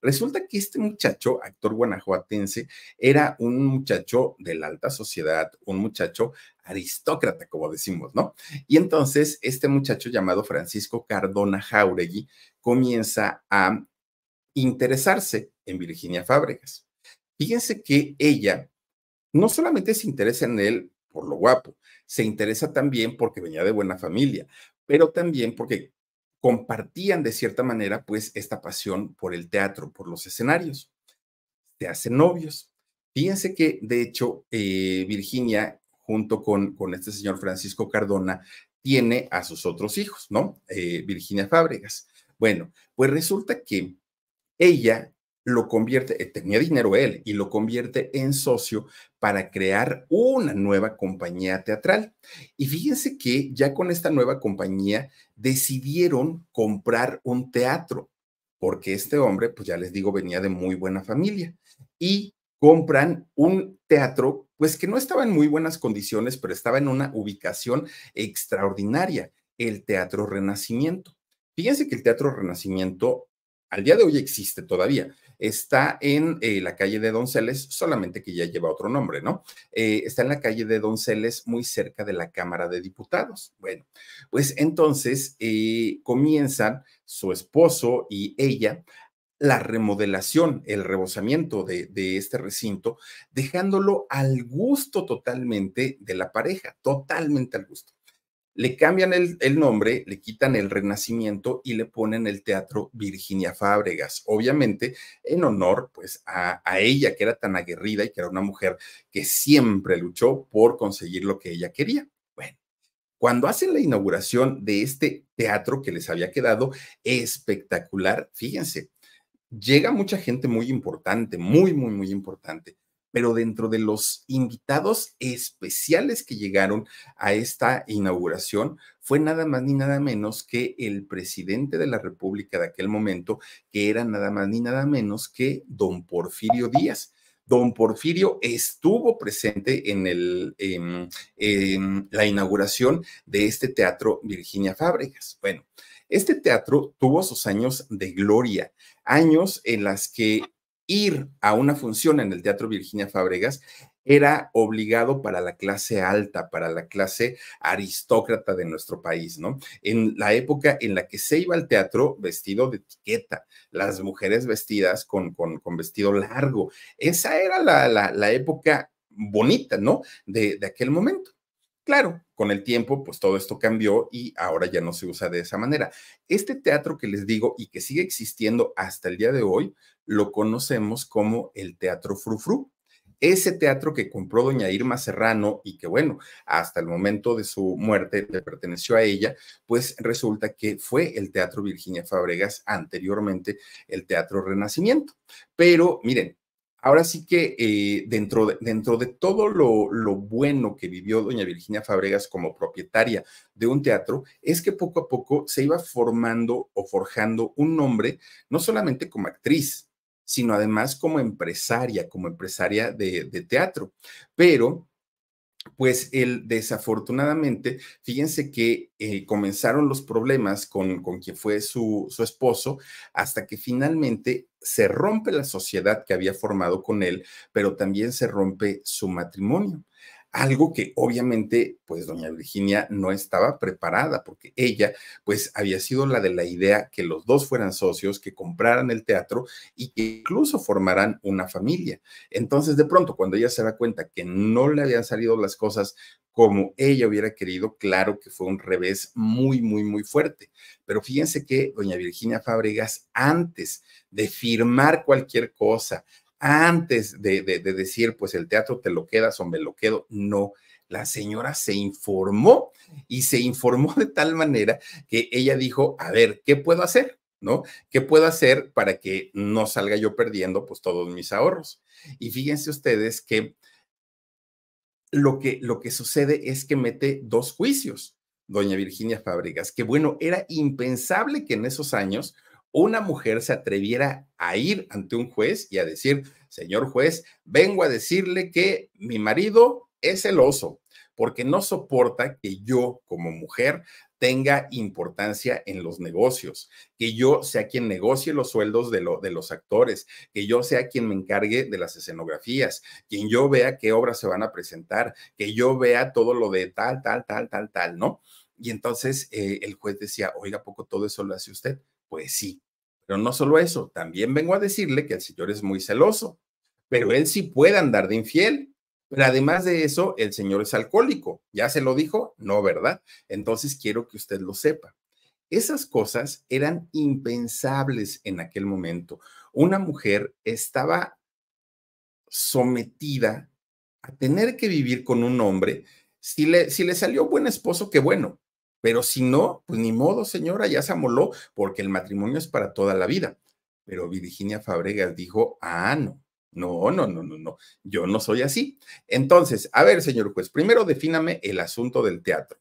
Resulta que este muchacho, actor guanajuatense, era un muchacho de la alta sociedad, un muchacho aristócrata, como decimos, ¿no? Y entonces este muchacho llamado Francisco Cardona Jauregui comienza a interesarse en Virginia Fábregas. Fíjense que ella no solamente se interesa en él por lo guapo, se interesa también porque venía de buena familia, pero también porque compartían de cierta manera pues esta pasión por el teatro, por los escenarios. te hacen novios. Fíjense que de hecho eh, Virginia junto con, con este señor Francisco Cardona tiene a sus otros hijos, ¿no? Eh, Virginia Fábregas. Bueno, pues resulta que ella lo convierte, eh, tenía dinero él y lo convierte en socio para crear una nueva compañía teatral. Y fíjense que ya con esta nueva compañía decidieron comprar un teatro, porque este hombre, pues ya les digo, venía de muy buena familia. Y compran un teatro, pues que no estaba en muy buenas condiciones, pero estaba en una ubicación extraordinaria, el Teatro Renacimiento. Fíjense que el Teatro Renacimiento al día de hoy existe todavía. Está en eh, la calle de Donceles, solamente que ya lleva otro nombre, ¿no? Eh, está en la calle de Donceles, muy cerca de la Cámara de Diputados. Bueno, pues entonces eh, comienzan su esposo y ella la remodelación, el rebosamiento de, este recinto, dejándolo al gusto totalmente de la pareja, totalmente al gusto le cambian el, nombre, le quitan el Renacimiento y le ponen el Teatro Virginia Fábregas, obviamente en honor pues a, a, ella que era tan aguerrida y que era una mujer que siempre luchó por conseguir lo que ella quería. Bueno, cuando hacen la inauguración de este teatro que les había quedado espectacular, fíjense, llega mucha gente muy importante, muy, muy, muy importante pero dentro de los invitados especiales que llegaron a esta inauguración fue nada más ni nada menos que el presidente de la República de aquel momento, que era nada más ni nada menos que don Porfirio Díaz. Don Porfirio estuvo presente en, el, em, la inauguración de este teatro Virginia Fábregas. Bueno, este teatro tuvo sus años de gloria, años en las que ir a una función en el Teatro Virginia Fábregas era obligado para la clase alta, para la clase aristócrata de nuestro país, ¿no? En la época en la que se iba al teatro vestido de etiqueta, las mujeres vestidas con, con, vestido largo. Esa era la, época bonita, ¿no? De, de aquel momento. Claro, con el tiempo, pues todo esto cambió y ahora ya no se usa de esa manera. Este teatro que les digo y que sigue existiendo hasta el día de hoy, lo conocemos como el teatro frufru. Ese teatro que compró doña Irma Serrano y que bueno, hasta el momento de su muerte le perteneció a ella, pues resulta que fue el Teatro Virginia Fabregas, anteriormente el Teatro Renacimiento. Pero miren, ahora sí que eh, dentro, de, dentro de todo lo, bueno que vivió doña Virginia Fabregas como propietaria de un teatro, es que poco a poco se iba formando o forjando un nombre, no solamente como actriz, sino además como empresaria, como empresaria de, teatro. Pero, pues, él, desafortunadamente, fíjense que eh, comenzaron los problemas con, con quien fue su, su esposo, hasta que finalmente se rompe la sociedad que había formado con él, pero también se rompe su matrimonio algo que obviamente, pues doña Virginia no estaba preparada, porque ella, pues había sido la de la idea que los dos fueran socios, que compraran el teatro y que incluso formaran una familia. Entonces, de pronto, cuando ella se da cuenta que no le habían salido las cosas como ella hubiera querido, claro que fue un revés muy, muy, muy fuerte. Pero fíjense que doña Virginia Fábregas, antes de firmar cualquier cosa, antes de, decir, pues el teatro te lo quedas o me lo quedo, no la señora se informó y se informó de tal manera que ella dijo, a ver, ¿qué puedo hacer? ¿No? ¿Qué puedo hacer para que no salga yo perdiendo pues todos mis ahorros? Y fíjense ustedes que lo que, lo que sucede es que mete dos juicios, doña Virginia Fábricas, que bueno, era impensable que en esos años una mujer se atreviera a ir ante un juez y a decir, señor juez, vengo a decirle que mi marido es celoso porque no soporta que yo como mujer tenga importancia en los negocios, que yo sea quien negocie los sueldos de, los actores, que yo sea quien me encargue de las escenografías, quien yo vea qué obras se van a presentar, que yo vea todo lo de tal, tal, tal, tal, tal, ¿no? Y entonces eh, el juez decía, oiga, poco todo eso lo hace usted? Pues sí, pero no solo eso, también vengo a decirle que el Señor es muy celoso, pero él sí puede andar de infiel. Pero además de eso, el Señor es alcohólico. ¿Ya se lo dijo? No, ¿verdad? Entonces quiero que usted lo sepa. Esas cosas eran impensables en aquel momento. Una mujer estaba sometida a tener que vivir con un hombre. Si le, si le salió buen esposo, qué bueno, pero si no, pues ni modo, señora, ya se amoló, porque el matrimonio es para toda la vida. Pero Virginia Fabregas dijo, ah, no, no, no, no, no, no, yo no soy así. Entonces, a ver, señor juez, primero defíname el asunto del teatro,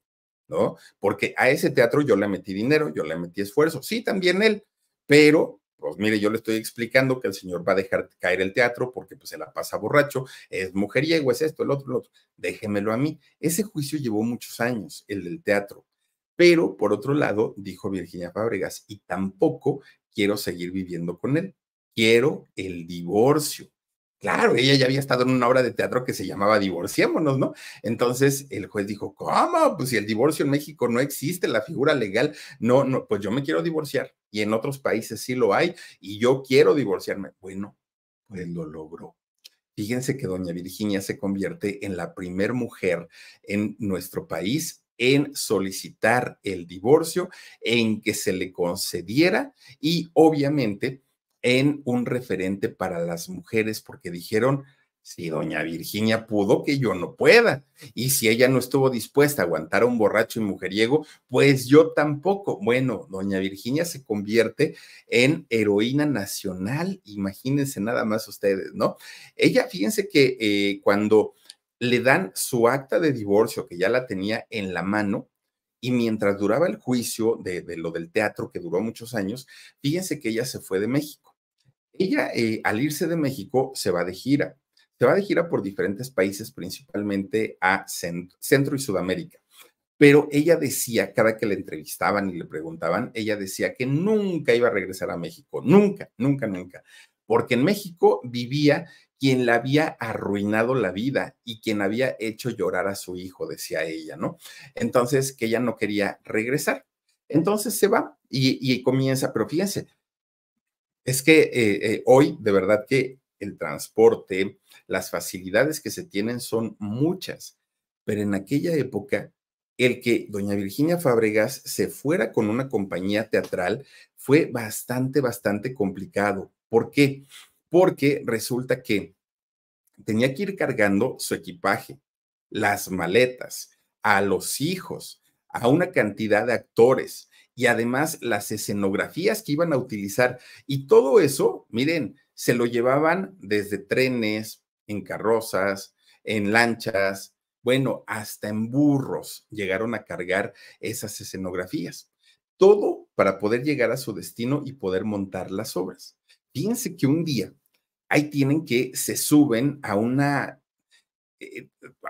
¿no? Porque a ese teatro yo le metí dinero, yo le metí esfuerzo, sí, también él, pero pues mire, yo le estoy explicando que el señor va a dejar caer el teatro porque pues se la pasa borracho, es mujeriego, es esto, el otro, el otro. Déjemelo a mí. Ese juicio llevó muchos años, el del teatro. Pero, por otro lado, dijo Virginia Fábregas, y tampoco quiero seguir viviendo con él, quiero el divorcio. Claro, ella ya había estado en una obra de teatro que se llamaba Divorciémonos, ¿no? Entonces el juez dijo, ¿cómo? Pues si el divorcio en México no existe, la figura legal, no, no, pues yo me quiero divorciar y en otros países sí lo hay y yo quiero divorciarme. Bueno, pues lo logró. Fíjense que doña Virginia se convierte en la primer mujer en nuestro país en solicitar el divorcio, en que se le concediera y obviamente en un referente para las mujeres, porque dijeron, si doña Virginia pudo, que yo no pueda. Y si ella no estuvo dispuesta a aguantar a un borracho y mujeriego, pues yo tampoco. Bueno, doña Virginia se convierte en heroína nacional, imagínense nada más ustedes, ¿no? Ella, fíjense que eh, cuando le dan su acta de divorcio que ya la tenía en la mano y mientras duraba el juicio de, lo del teatro que duró muchos años, fíjense que ella se fue de México. Ella eh, al irse de México se va de gira. Se va de gira por diferentes países, principalmente a Centro, y Sudamérica. Pero ella decía, cada que le entrevistaban y le preguntaban, ella decía que nunca iba a regresar a México, nunca, nunca, nunca porque en México vivía quien la había arruinado la vida y quien había hecho llorar a su hijo, decía ella, ¿no? Entonces, que ella no quería regresar. Entonces se va y, comienza, pero fíjense, es que eh, eh, hoy de verdad que el transporte, las facilidades que se tienen son muchas, pero en aquella época el que doña Virginia Fábregas se fuera con una compañía teatral fue bastante, bastante complicado. ¿Por qué? Porque resulta que tenía que ir cargando su equipaje, las maletas, a los hijos, a una cantidad de actores y además las escenografías que iban a utilizar. Y todo eso, miren, se lo llevaban desde trenes, en carrozas, en lanchas, bueno, hasta en burros llegaron a cargar esas escenografías. Todo para poder llegar a su destino y poder montar las obras. Piense que un día ahí tienen que se suben a una. Eh,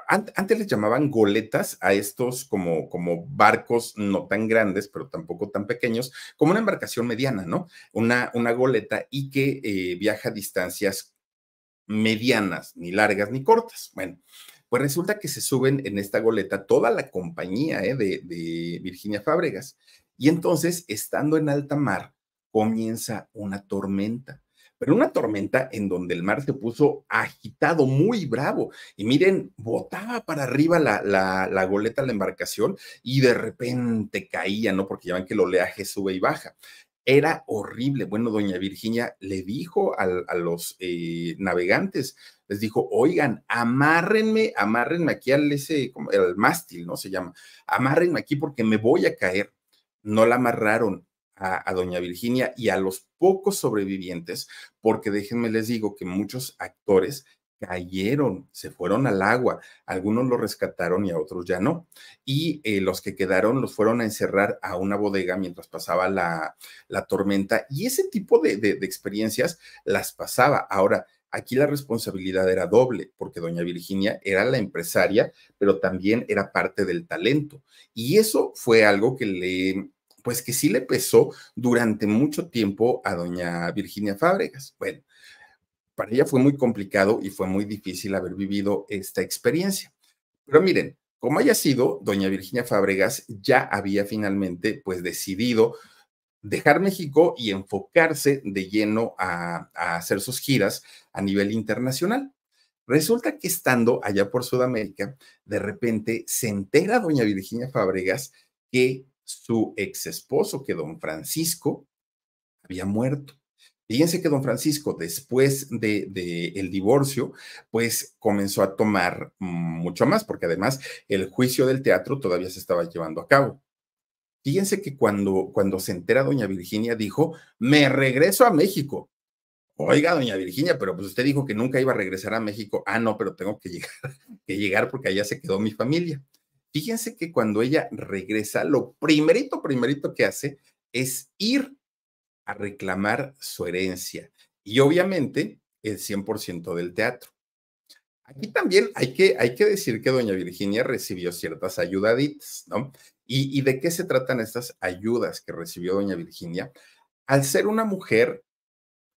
antes les llamaban goletas a estos como, como barcos no tan grandes, pero tampoco tan pequeños, como una embarcación mediana, ¿no? Una, una goleta y que eh, viaja a distancias medianas, ni largas ni cortas. Bueno, pues resulta que se suben en esta goleta toda la compañía ¿eh? de Virginia Fábregas. Y entonces, estando en alta mar, comienza una tormenta, pero una tormenta en donde el mar se puso agitado, muy bravo. Y miren, botaba para arriba la, la, goleta, la embarcación, y de repente caía, ¿no? Porque ya ven que el oleaje sube y baja era horrible. Bueno, doña Virginia le dijo a los eh, navegantes, les dijo, oigan, amárrenme, amárrenme aquí al ese, el mástil, ¿no? Se llama, amárrenme aquí porque me voy a caer. No la amarraron a, doña Virginia y a los pocos sobrevivientes, porque déjenme les digo que muchos actores cayeron, se fueron al agua, algunos lo rescataron y a otros ya no. Y eh, los que quedaron los fueron a encerrar a una bodega mientras pasaba la, la tormenta y ese tipo de experiencias las pasaba. Ahora, aquí la responsabilidad era doble, porque doña Virginia era la empresaria, pero también era parte del talento. Y eso fue algo que le pues que sí le pesó durante mucho tiempo a doña Virginia Fábregas. Bueno, para ella fue muy complicado y fue muy difícil haber vivido esta experiencia. Pero miren, como haya sido, doña Virginia Fábregas ya había finalmente pues decidido dejar México y enfocarse de lleno a, a, hacer sus giras a nivel internacional. Resulta que estando allá por Sudamérica, de repente se entera doña Virginia Fábregas que su ex esposo, que don Francisco había muerto. Fíjense que don Francisco, después del de, el divorcio, pues comenzó a tomar mucho más, porque además el juicio del teatro todavía se estaba llevando a cabo. Fíjense que cuando, cuando se entera doña Virginia dijo, me regreso a México. Oiga, doña Virginia, pero pues usted dijo que nunca iba a regresar a México. Ah, no, pero tengo que llegar, que llegar porque allá se quedó mi familia. Fíjense que cuando ella regresa, lo primerito, primerito que hace es ir a reclamar su herencia y obviamente el 100% del teatro. Aquí también hay que, hay que decir que doña Virginia recibió ciertas ayudaditas, ¿no? ¿Y, de qué se tratan estas ayudas que recibió doña Virginia? Al ser una mujer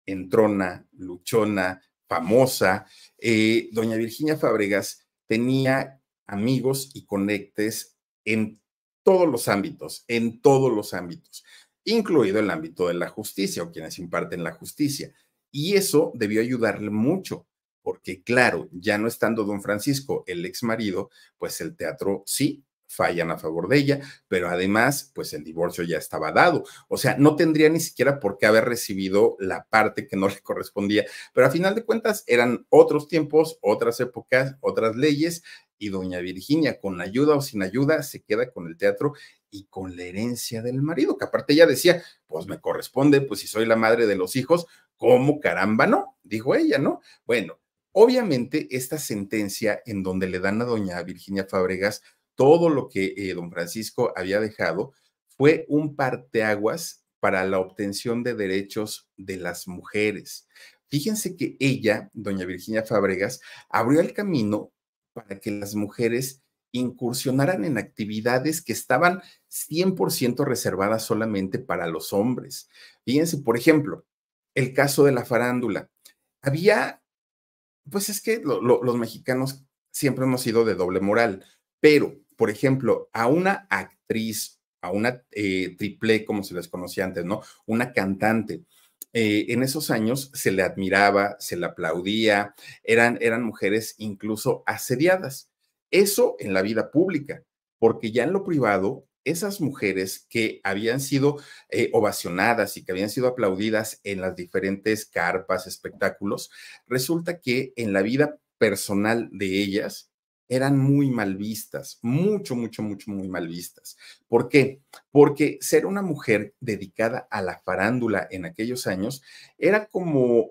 entrona, luchona, famosa, eh, doña Virginia Fábregas tenía amigos y conectes en todos los ámbitos, en todos los ámbitos, incluido el ámbito de la justicia o quienes imparten la justicia. Y eso debió ayudarle mucho, porque claro, ya no estando don Francisco, el ex marido, pues el teatro sí fallan a favor de ella, pero además, pues el divorcio ya estaba dado. O sea, no tendría ni siquiera por qué haber recibido la parte que no le correspondía, pero a final de cuentas eran otros tiempos, otras épocas, otras leyes y doña Virginia, con ayuda o sin ayuda, se queda con el teatro y con la herencia del marido, que aparte ella decía, pues me corresponde, pues si soy la madre de los hijos, ¿cómo caramba no? Dijo ella, ¿no? Bueno, obviamente esta sentencia en donde le dan a doña Virginia Fábregas todo lo que eh, don Francisco había dejado fue un parteaguas para la obtención de derechos de las mujeres. Fíjense que ella, doña Virginia Fábregas, abrió el camino para que las mujeres incursionaran en actividades que estaban 100% reservadas solamente para los hombres. Fíjense, por ejemplo, el caso de la farándula. Había, pues es que los mexicanos siempre hemos sido de doble moral, pero, por ejemplo, a una actriz, a una eh, triple, como se les conocía antes, ¿no? Una cantante, eh, en esos años se le admiraba, se le aplaudía, eran, eran mujeres incluso asediadas. Eso en la vida pública, porque ya en lo privado, esas mujeres que habían sido eh, ovacionadas y que habían sido aplaudidas en las diferentes carpas, espectáculos, resulta que en la vida personal de ellas, eran muy mal vistas, mucho, mucho, mucho, muy mal vistas. ¿Por qué? Porque ser una mujer dedicada a la farándula en aquellos años era como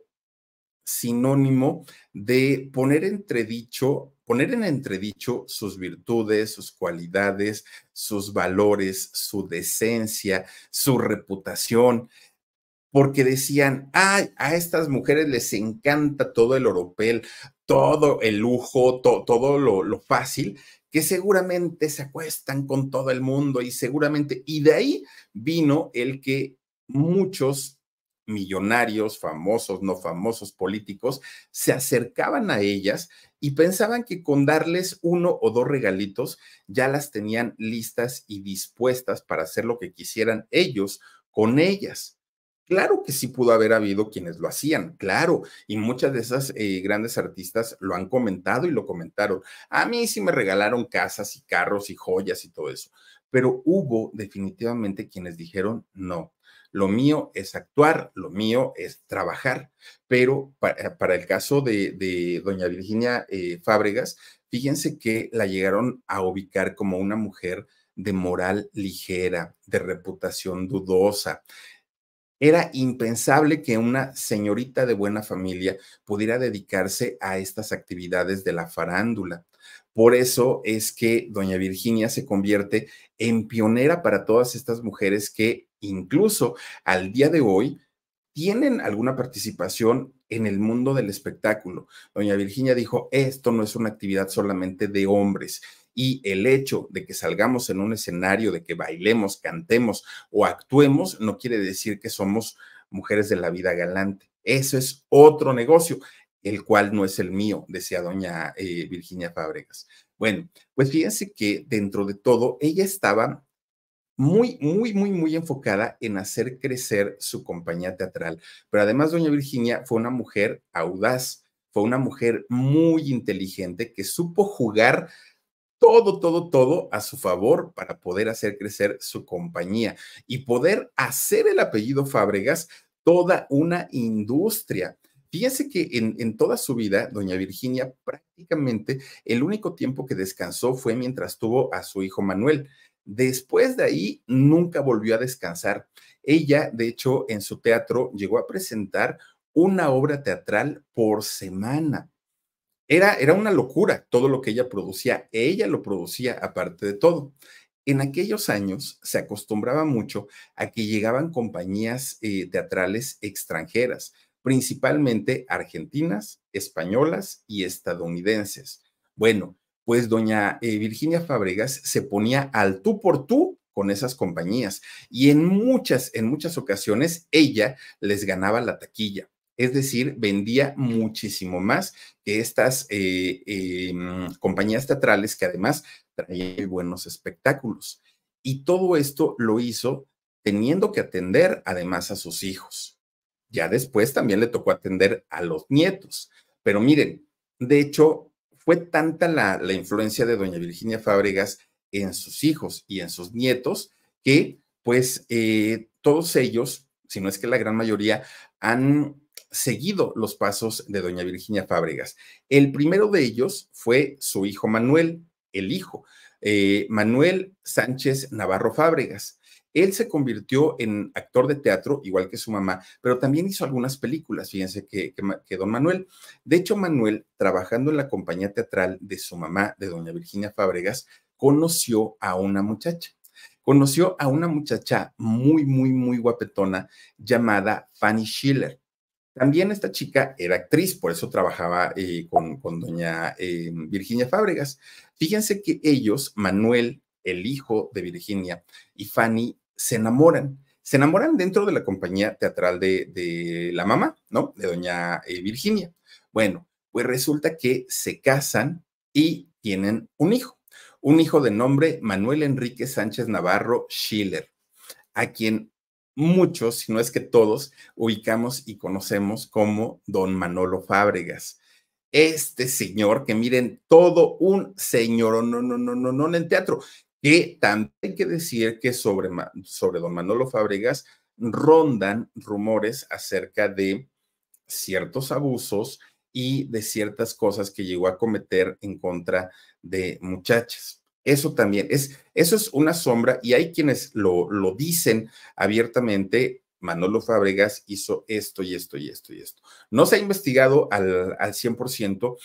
sinónimo de poner poner en entredicho sus virtudes, sus cualidades, sus valores, su decencia, su reputación, porque decían, ay, a estas mujeres les encanta todo el oropel, todo el lujo, todo lo, lo fácil, que seguramente se acuestan con todo el mundo y seguramente, y de ahí vino el que muchos millonarios, famosos, no famosos, políticos, se acercaban a ellas y pensaban que con darles uno o dos regalitos ya las tenían listas y dispuestas para hacer lo que quisieran ellos con ellas. Claro que sí pudo haber habido quienes lo hacían, claro, y muchas de esas eh, grandes artistas lo han comentado y lo comentaron. A mí sí me regalaron casas y carros y joyas y todo eso, pero hubo definitivamente quienes dijeron, no, lo mío es actuar, lo mío es trabajar, pero eh, para, el caso de, doña Virginia eh, Fábregas, fíjense que la llegaron a ubicar como una mujer de moral ligera, de reputación dudosa. Era impensable que una señorita de buena familia pudiera dedicarse a estas actividades de la farándula. Por eso es que doña Virginia se convierte en pionera para todas estas mujeres que incluso al día de hoy tienen alguna participación en el mundo del espectáculo. Doña Virginia dijo, esto no es una actividad solamente de hombres y el hecho de que salgamos en un escenario, de que bailemos, cantemos o actuemos, no quiere decir que somos mujeres de la vida galante. Eso es otro negocio, el cual no es el mío, decía doña eh, Virginia Fábregas. Bueno, pues fíjense que dentro de todo, ella estaba muy, muy, muy, muy enfocada en hacer crecer su compañía teatral. Pero además, doña Virginia fue una mujer audaz, fue una mujer muy inteligente que supo jugar todo, todo, todo a su favor para poder hacer crecer su compañía y poder hacer el apellido Fábregas toda una industria. Fíjese que en, en, toda su vida, doña Virginia prácticamente el único tiempo que descansó fue mientras tuvo a su hijo Manuel. Después de ahí, nunca volvió a descansar. Ella, de hecho, en su teatro llegó a presentar una obra teatral por semana. Era, una locura todo lo que ella producía. Ella lo producía aparte de todo. En aquellos años se acostumbraba mucho a que llegaban compañías eh, teatrales extranjeras, principalmente argentinas, españolas y estadounidenses. Bueno, pues doña eh, Virginia Fabregas se ponía al tú por tú con esas compañías y en muchas, en muchas ocasiones ella les ganaba la taquilla es decir, vendía muchísimo más que estas eh, eh, compañías teatrales que además traían buenos espectáculos. Y todo esto lo hizo teniendo que atender además a sus hijos. Ya después también le tocó atender a los nietos. Pero miren, de hecho, fue tanta la, influencia de doña Virginia Fábregas en sus hijos y en sus nietos que pues eh, todos ellos, si no es que la gran mayoría, han seguido los pasos de doña Virginia Fábregas. El primero de ellos fue su hijo Manuel, el hijo, eh, Manuel Sánchez Navarro Fábregas. Él se convirtió en actor de teatro, igual que su mamá, pero también hizo algunas películas, fíjense que, que, don Manuel. De hecho, Manuel, trabajando en la compañía teatral de su mamá, de doña Virginia Fábregas, conoció a una muchacha. Conoció a una muchacha muy, muy, muy guapetona llamada Fanny Schiller. También esta chica era actriz, por eso trabajaba eh, con, doña eh, Virginia Fábregas. Fíjense que ellos, Manuel, el hijo de Virginia, y Fanny, se enamoran. Se enamoran dentro de la compañía teatral de, la mamá, ¿no? De doña eh, Virginia. Bueno, pues resulta que se casan y tienen un hijo. Un hijo de nombre Manuel Enrique Sánchez Navarro Schiller, a quien muchos, si no es que todos, ubicamos y conocemos como don Manolo Fábregas. Este señor, que miren, todo un señor, no, no, no, no, no, en teatro, que también hay que decir que sobre, sobre don Manolo Fábregas rondan rumores acerca de ciertos abusos y de ciertas cosas que llegó a cometer en contra de muchachas. Eso también es, eso es una sombra y hay quienes lo, lo dicen abiertamente. Manolo Fábregas hizo esto y esto y esto y esto. No se ha investigado al, al 100%,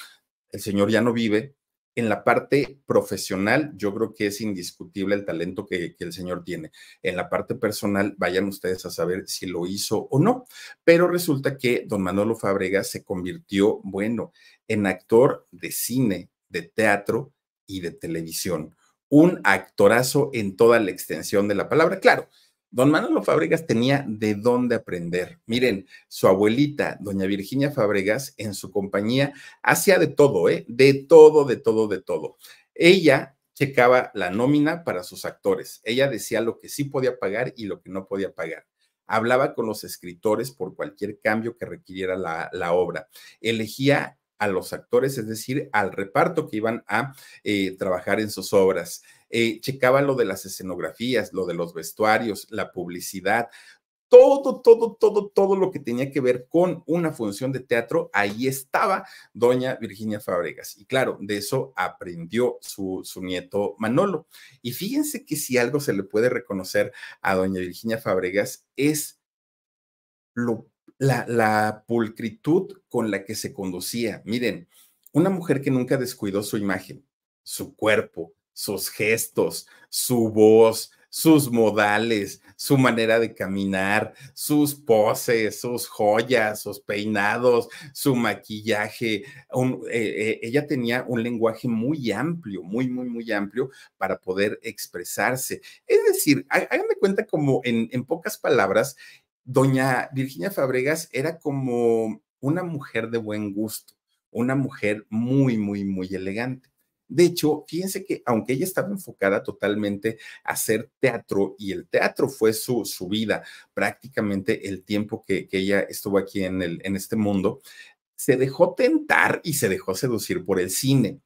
el señor ya no vive. En la parte profesional, yo creo que es indiscutible el talento que, el señor tiene. En la parte personal, vayan ustedes a saber si lo hizo o no. Pero resulta que don Manolo Fábregas se convirtió, bueno, en actor de cine, de teatro, y de televisión. Un actorazo en toda la extensión de la palabra. Claro, don Manolo Fabregas tenía de dónde aprender. Miren, su abuelita, doña Virginia Fabregas, en su compañía hacía de todo, ¿eh? De todo, de todo, de todo. Ella checaba la nómina para sus actores. Ella decía lo que sí podía pagar y lo que no podía pagar hablaba con los escritores por cualquier cambio que requiriera la, la, obra, elegía a los actores, es decir, al reparto que iban a eh, trabajar en sus obras. Eh, checaba lo de las escenografías, lo de los vestuarios, la publicidad, todo, todo, todo, todo lo que tenía que ver con una función de teatro, ahí estaba doña Virginia Fabregas Y claro, de eso aprendió su, su, nieto Manolo. Y fíjense que si algo se le puede reconocer a doña Virginia Fabregas es lo la, pulcritud con la que se conducía. Miren, una mujer que nunca descuidó su imagen, su cuerpo, sus gestos, su voz, sus modales, su manera de caminar, sus poses, sus joyas, sus peinados, su maquillaje. Eh, eh, ella tenía un lenguaje muy amplio, muy, muy, muy amplio para poder expresarse. Es decir, háganme cuenta como en, en pocas palabras, doña Virginia Fabregas era como una mujer de buen gusto, una mujer muy, muy, muy elegante. De hecho, fíjense que aunque ella estaba enfocada totalmente a hacer teatro y el teatro fue su, su vida, prácticamente el tiempo que, ella estuvo aquí en, el, en este mundo, se dejó tentar y se dejó seducir por el cine,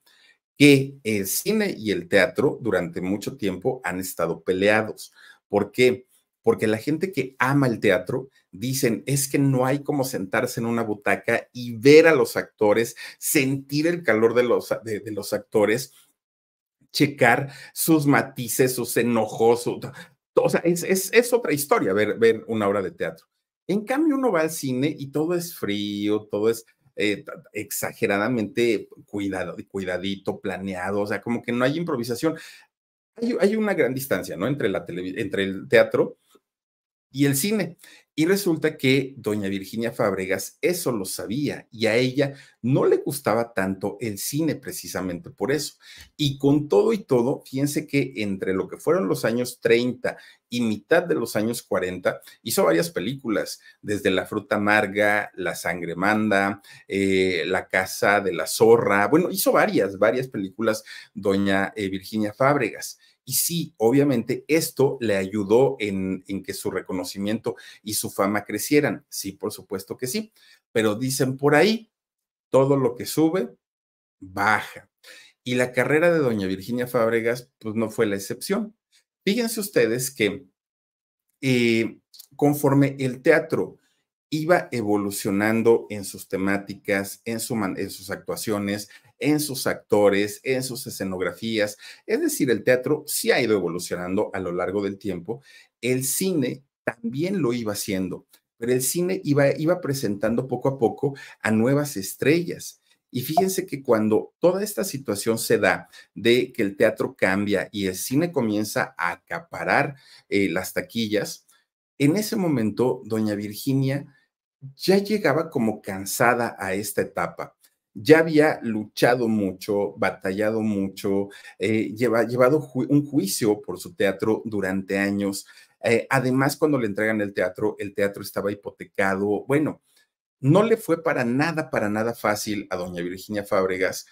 que el cine y el teatro durante mucho tiempo han estado peleados. ¿Por qué? porque la gente que ama el teatro dicen, es que no hay como sentarse en una butaca y ver a los actores, sentir el calor de los, de, los actores, checar sus matices, sus enojos, o sea, es, es, es, otra historia ver, ver una obra de teatro. En cambio, uno va al cine y todo es frío, todo es eh, exageradamente cuidado, cuidadito, planeado, o sea, como que no hay improvisación. Hay, hay una gran distancia, ¿no? Entre, la entre el teatro y el cine. Y resulta que doña Virginia Fábregas eso lo sabía y a ella no le gustaba tanto el cine precisamente por eso. Y con todo y todo, fíjense que entre lo que fueron los años 30 y mitad de los años 40, hizo varias películas, desde La fruta amarga, La sangre manda, eh, La casa de la zorra, bueno, hizo varias, varias películas doña eh, Virginia Fábregas. Y sí, obviamente esto le ayudó en, en que su reconocimiento y su fama crecieran. Sí, por supuesto que sí. Pero dicen por ahí, todo lo que sube, baja. Y la carrera de doña Virginia Fábregas, pues no fue la excepción. Fíjense ustedes que eh, conforme el teatro iba evolucionando en sus temáticas, en, sus actuaciones, en sus actores, en sus escenografías. Es decir, el teatro sí ha ido evolucionando a lo largo del tiempo. El cine también lo iba haciendo, pero el cine iba, iba presentando poco a poco a nuevas estrellas. Y fíjense que cuando toda esta situación se da de que el teatro cambia y el cine comienza a acaparar eh, las taquillas, en ese momento, doña Virginia ya llegaba como cansada a esta etapa. Ya había luchado mucho, batallado mucho, eh, llevado un juicio por su teatro durante años. Eh, además, cuando le entregan el teatro, el teatro estaba hipotecado. Bueno, no le fue para nada, para nada fácil a doña Virginia Fábregas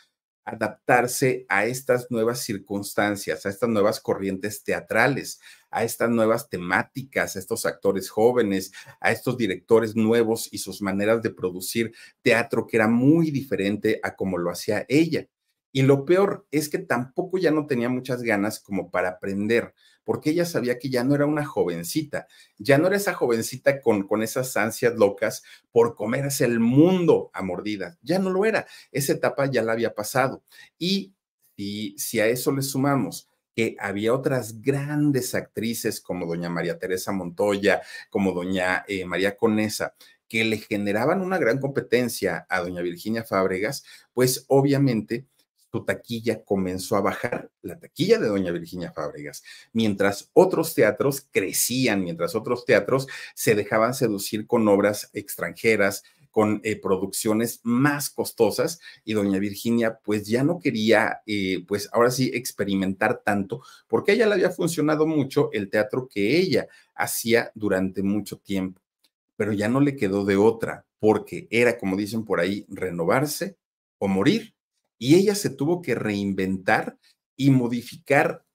adaptarse a estas nuevas circunstancias, a estas nuevas corrientes teatrales a estas nuevas temáticas, a estos actores jóvenes, a estos directores nuevos y sus maneras de producir teatro que era muy diferente a como lo hacía ella. Y lo peor es que tampoco ya no tenía muchas ganas como para aprender, porque ella sabía que ya no era una jovencita, ya no era esa jovencita con, con esas ansias locas por comerse el mundo a mordidas, ya no lo era, esa etapa ya la había pasado. Y, y si a eso le sumamos que había otras grandes actrices como doña María Teresa Montoya, como doña eh, María Conesa, que le generaban una gran competencia a doña Virginia Fábregas, pues obviamente su taquilla comenzó a bajar, la taquilla de doña Virginia Fábregas, mientras otros teatros crecían, mientras otros teatros se dejaban seducir con obras extranjeras, con eh, producciones más costosas y doña Virginia pues ya no quería eh, pues ahora sí experimentar tanto porque a ella le había funcionado mucho el teatro que ella hacía durante mucho tiempo, pero ya no le quedó de otra porque era como dicen por ahí renovarse o morir y ella se tuvo que reinventar y modificar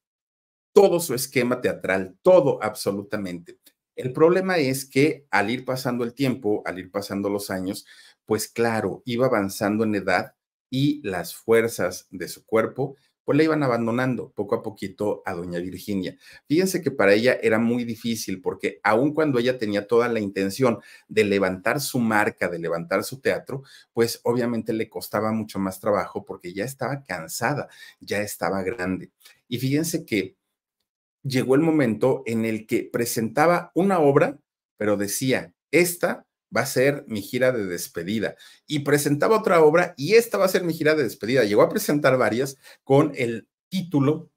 todo su esquema teatral, todo absolutamente. El problema es que al ir pasando el tiempo, al ir pasando los años, pues claro, iba avanzando en edad y las fuerzas de su cuerpo pues le iban abandonando poco a poquito a doña Virginia. Fíjense que para ella era muy difícil porque aun cuando ella tenía toda la intención de levantar su marca, de levantar su teatro, pues obviamente le costaba mucho más trabajo porque ya estaba cansada, ya estaba grande. Y fíjense que llegó el momento en el que presentaba una obra, pero decía, esta va a ser mi gira de despedida. Y presentaba otra obra y esta va a ser mi gira de despedida. Llegó a presentar varias con el título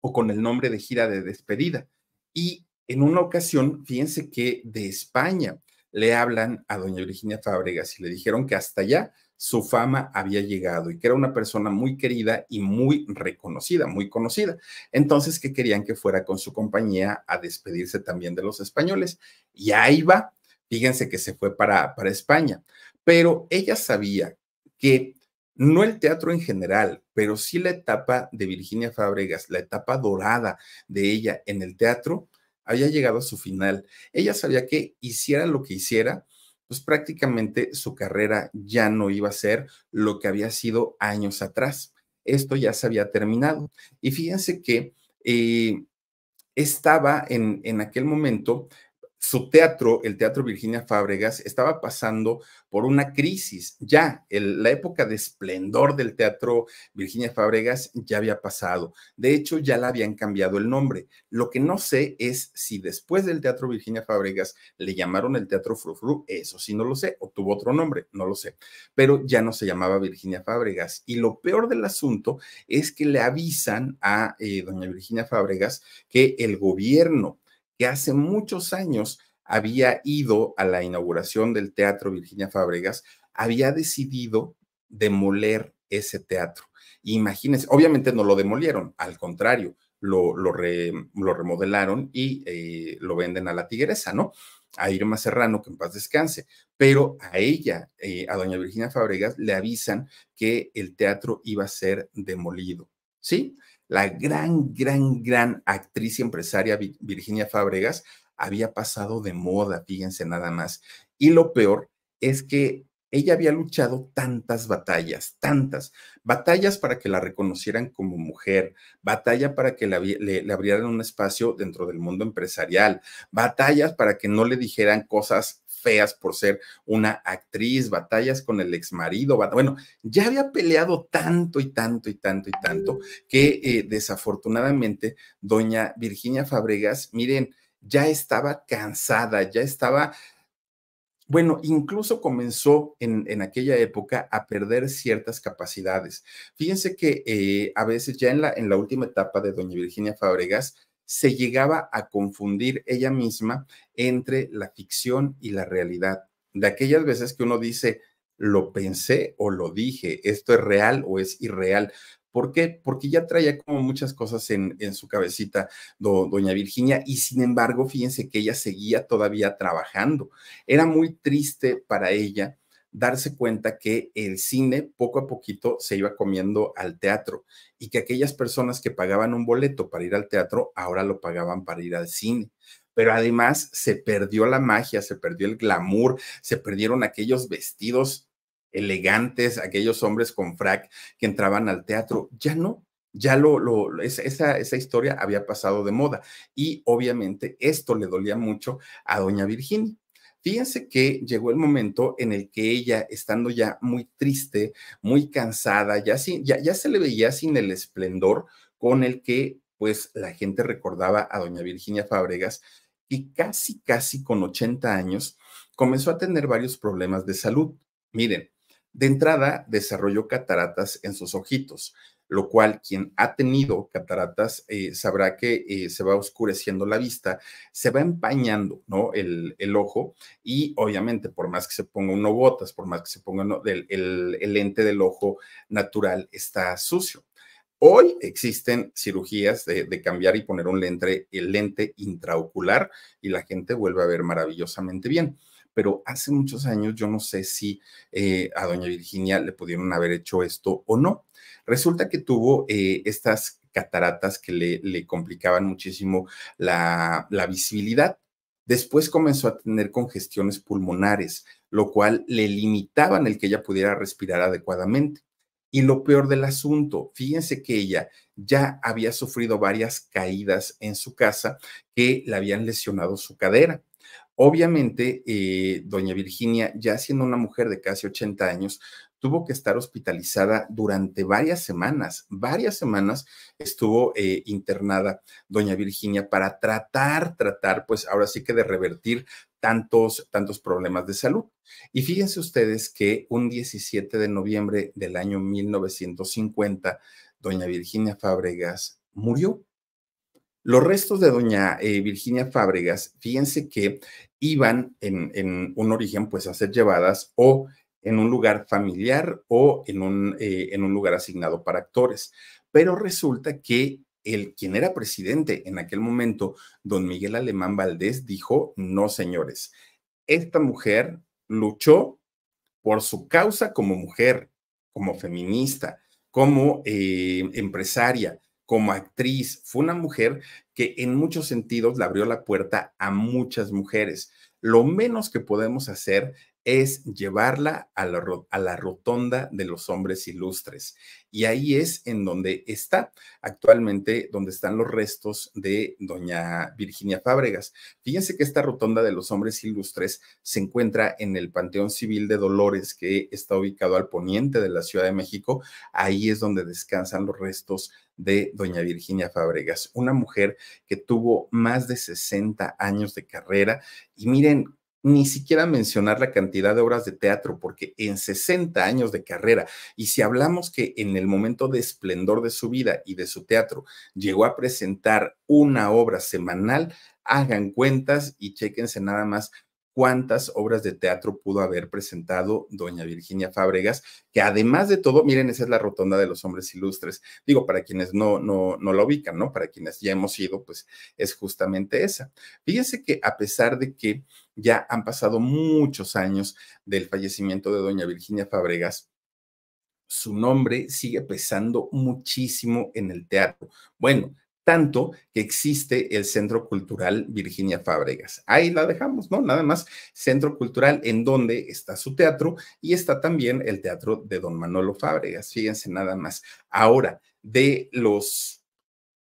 o con el nombre de gira de despedida. Y en una ocasión, fíjense que de España le hablan a doña Virginia Fábregas y le dijeron que hasta allá su fama había llegado y que era una persona muy querida y muy reconocida, muy conocida. Entonces, que querían que fuera con su compañía a despedirse también de los españoles. Y ahí va, fíjense que se fue para, para España. Pero ella sabía que no el teatro en general, pero sí la etapa de Virginia Fábregas, la etapa dorada de ella en el teatro, había llegado a su final. Ella sabía que hiciera lo que hiciera, pues prácticamente su carrera ya no iba a ser lo que había sido años atrás. Esto ya se había terminado. Y fíjense que eh, estaba en, en aquel momento su teatro, el Teatro Virginia Fábregas, estaba pasando por una crisis. Ya la época de esplendor del Teatro Virginia Fábregas ya había pasado. De hecho, ya le habían cambiado el nombre. Lo que no sé es si después del Teatro Virginia Fábregas le llamaron el Teatro Frufru, eso sí no lo sé, o tuvo otro nombre, no lo sé. Pero ya no se llamaba Virginia Fábregas. Y lo peor del asunto es que le avisan a eh, doña Virginia Fábregas que el gobierno hace muchos años había ido a la inauguración del Teatro Virginia Fábregas, había decidido demoler ese teatro. Imagínense, obviamente no lo demolieron, al contrario, lo, lo, remodelaron y eh, lo venden a la tigresa, ¿no? A Irma Serrano, que en paz descanse. Pero a ella, eh, a doña Virginia Fábregas, le avisan que el teatro iba a ser demolido, ¿sí? la gran, gran, gran actriz y empresaria Virginia Fábregas había pasado de moda, fíjense nada más. Y lo peor es que ella había luchado tantas batallas, tantas batallas para que la reconocieran como mujer, batalla para que le, le abrieran un espacio dentro del mundo empresarial, batallas para que no le dijeran cosas feas por ser una actriz, batallas con el ex marido, bueno, ya había peleado tanto y tanto y tanto y tanto que eh, desafortunadamente doña Virginia Fabregas, miren, ya estaba cansada, ya estaba bueno, incluso comenzó en, en, aquella época a perder ciertas capacidades. Fíjense que eh, a veces ya en la, en la última etapa de doña Virginia Fabregas, se llegaba a confundir ella misma entre la ficción y la realidad. De aquellas veces que uno dice, lo pensé o lo dije, esto es real o es irreal. ¿Por qué? Porque ya traía como muchas cosas en, en su cabecita doña Virginia y sin embargo, fíjense que ella seguía todavía trabajando. Era muy triste para ella darse cuenta que el cine poco a poquito se iba comiendo al teatro y que aquellas personas que pagaban un boleto para ir al teatro ahora lo pagaban para ir al cine. Pero además se perdió la magia, se perdió el glamour, se perdieron aquellos vestidos elegantes, aquellos hombres con frac que entraban al teatro. Ya no, ya lo, lo esa, esa, historia había pasado de moda. Y obviamente esto le dolía mucho a doña Virginia. Fíjense que llegó el momento en el que ella, estando ya muy triste, muy cansada, ya, ya, se le veía sin el esplendor con el que pues la gente recordaba a doña Virginia Fábregas y casi, casi con 80 años comenzó a tener varios problemas de salud. Miren, de entrada desarrolló cataratas en sus ojitos lo cual quien ha tenido cataratas eh, sabrá que eh, se va oscureciendo la vista, se va empañando, El, ojo y obviamente por más que se ponga uno botas, por más que se ponga el, lente del ojo natural está sucio. Hoy existen cirugías de, de, cambiar y poner un lente, el lente intraocular y la gente vuelve a ver maravillosamente bien pero hace muchos años yo no sé si eh, a doña Virginia le pudieron haber hecho esto o no. Resulta que tuvo eh, estas cataratas que le, complicaban muchísimo la, la visibilidad. Después comenzó a tener congestiones pulmonares, lo cual le limitaban el que ella pudiera respirar adecuadamente. Y lo peor del asunto, fíjense que ella ya había sufrido varias caídas en su casa que le habían lesionado su cadera. Obviamente, eh, doña Virginia, ya siendo una mujer de casi 80 años, tuvo que estar hospitalizada durante varias semanas, varias semanas estuvo eh, internada doña Virginia para tratar, tratar, pues ahora sí que de revertir tantos, tantos problemas de salud. Y fíjense ustedes que un 17 de noviembre del año 1950, doña Virginia Fábregas murió. Los restos de doña eh, Virginia Fábregas, fíjense que iban en, un origen pues a ser llevadas o en un lugar familiar o eh, en un, lugar asignado para actores. Pero resulta que el quien era presidente en aquel momento, don Miguel Alemán Valdés, dijo, no señores, esta mujer luchó por su causa como mujer, como feminista, como eh, empresaria, como actriz, fue una mujer que en muchos sentidos le abrió la puerta a muchas mujeres. Lo menos que podemos hacer es llevarla a la, rotonda de los hombres ilustres. Y ahí es en donde está actualmente, donde están los restos de doña Virginia Fábregas. Fíjense que esta rotonda de los hombres ilustres se encuentra en el Panteón Civil de Dolores, que está ubicado al poniente de la Ciudad de México. Ahí es donde descansan los restos de doña Virginia Fábregas, una mujer que tuvo más de 60 años de carrera. Y miren ni siquiera mencionar la cantidad de obras de teatro, porque en 60 años de carrera, y si hablamos que en el momento de esplendor de su vida y de su teatro llegó a presentar una obra semanal, hagan cuentas y chequense nada más cuántas obras de teatro pudo haber presentado doña Virginia Fábregas, que además de todo, miren, esa es la rotonda de los hombres ilustres. Digo, para quienes no, no, no la ubican, ¿no? Para quienes ya hemos ido, pues es justamente esa. Fíjense que a pesar de que ya han pasado muchos años del fallecimiento de doña Virginia Fábregas, su nombre sigue pesando muchísimo en el teatro. Bueno, tanto que existe el Centro Cultural Virginia Fábregas. Ahí la dejamos, ¿no? Nada más Centro Cultural en donde está su teatro y está también el teatro de don Manolo Fábregas. Fíjense nada más. Ahora, de los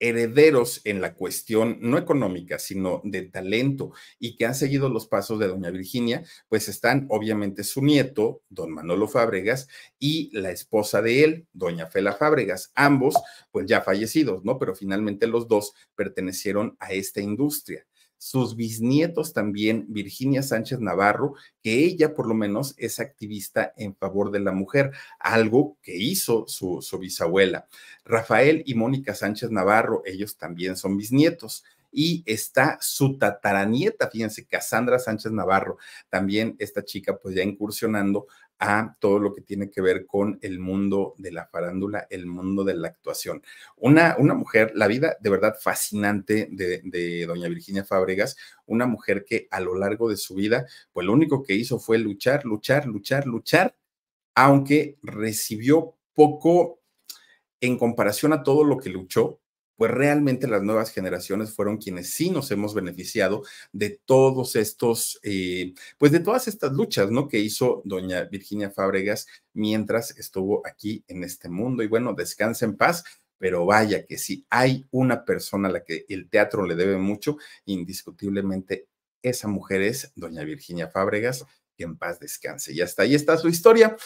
herederos en la cuestión no económica, sino de talento y que han seguido los pasos de doña Virginia, pues están obviamente su nieto, don Manolo Fábregas, y la esposa de él, doña Fela Fábregas, ambos pues ya fallecidos, ¿no? Pero finalmente los dos pertenecieron a esta industria sus bisnietos también, Virginia Sánchez Navarro, que ella por lo menos es activista en favor de la mujer, algo que hizo su, bisabuela. Rafael y Mónica Sánchez Navarro, ellos también son bisnietos y está su tataranieta, fíjense, Cassandra Sánchez Navarro, también esta chica pues ya incursionando a todo lo que tiene que ver con el mundo de la farándula, el mundo de la actuación. Una, una mujer, la vida de verdad fascinante de, de doña Virginia Fábregas, una mujer que a lo largo de su vida, pues lo único que hizo fue luchar, luchar, luchar, luchar, aunque recibió poco en comparación a todo lo que luchó, pues realmente las nuevas generaciones fueron quienes sí nos hemos beneficiado de todos estos, eh, pues de todas estas luchas, ¿no? Que hizo doña Virginia Fábregas mientras estuvo aquí en este mundo. Y bueno, descanse en paz pero vaya que si hay una persona a la que el teatro le debe mucho, indiscutiblemente esa mujer es doña Virginia Fábregas, que en paz descanse. Y hasta ahí está su historia.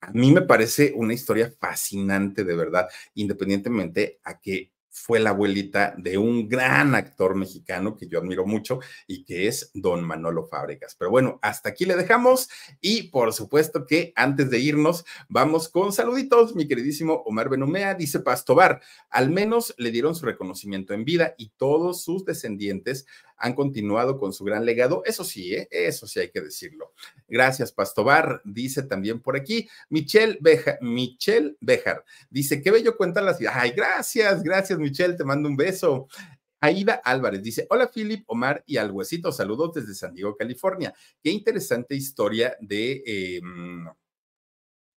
A mí me parece una historia fascinante, de verdad, independientemente a que fue la abuelita de un gran actor mexicano que yo admiro mucho y que es don Manolo Fábregas. Pero bueno, hasta aquí le dejamos y por supuesto que antes de irnos vamos con saluditos. Mi queridísimo Omar Benumea dice Pastobar, al menos le dieron su reconocimiento en vida y todos sus descendientes han continuado con su gran legado. Eso sí, ¿eh? eso sí hay que decirlo. Gracias, Pastobar. Dice también por aquí, Michelle Bejar, Michelle Bejar. Dice, qué bello cuenta la ciudad. Ay, gracias, gracias, Michelle. Te mando un beso. Aida Álvarez dice, hola Philip, Omar y huesito. saludos desde San Diego, California. Qué interesante historia de... Em,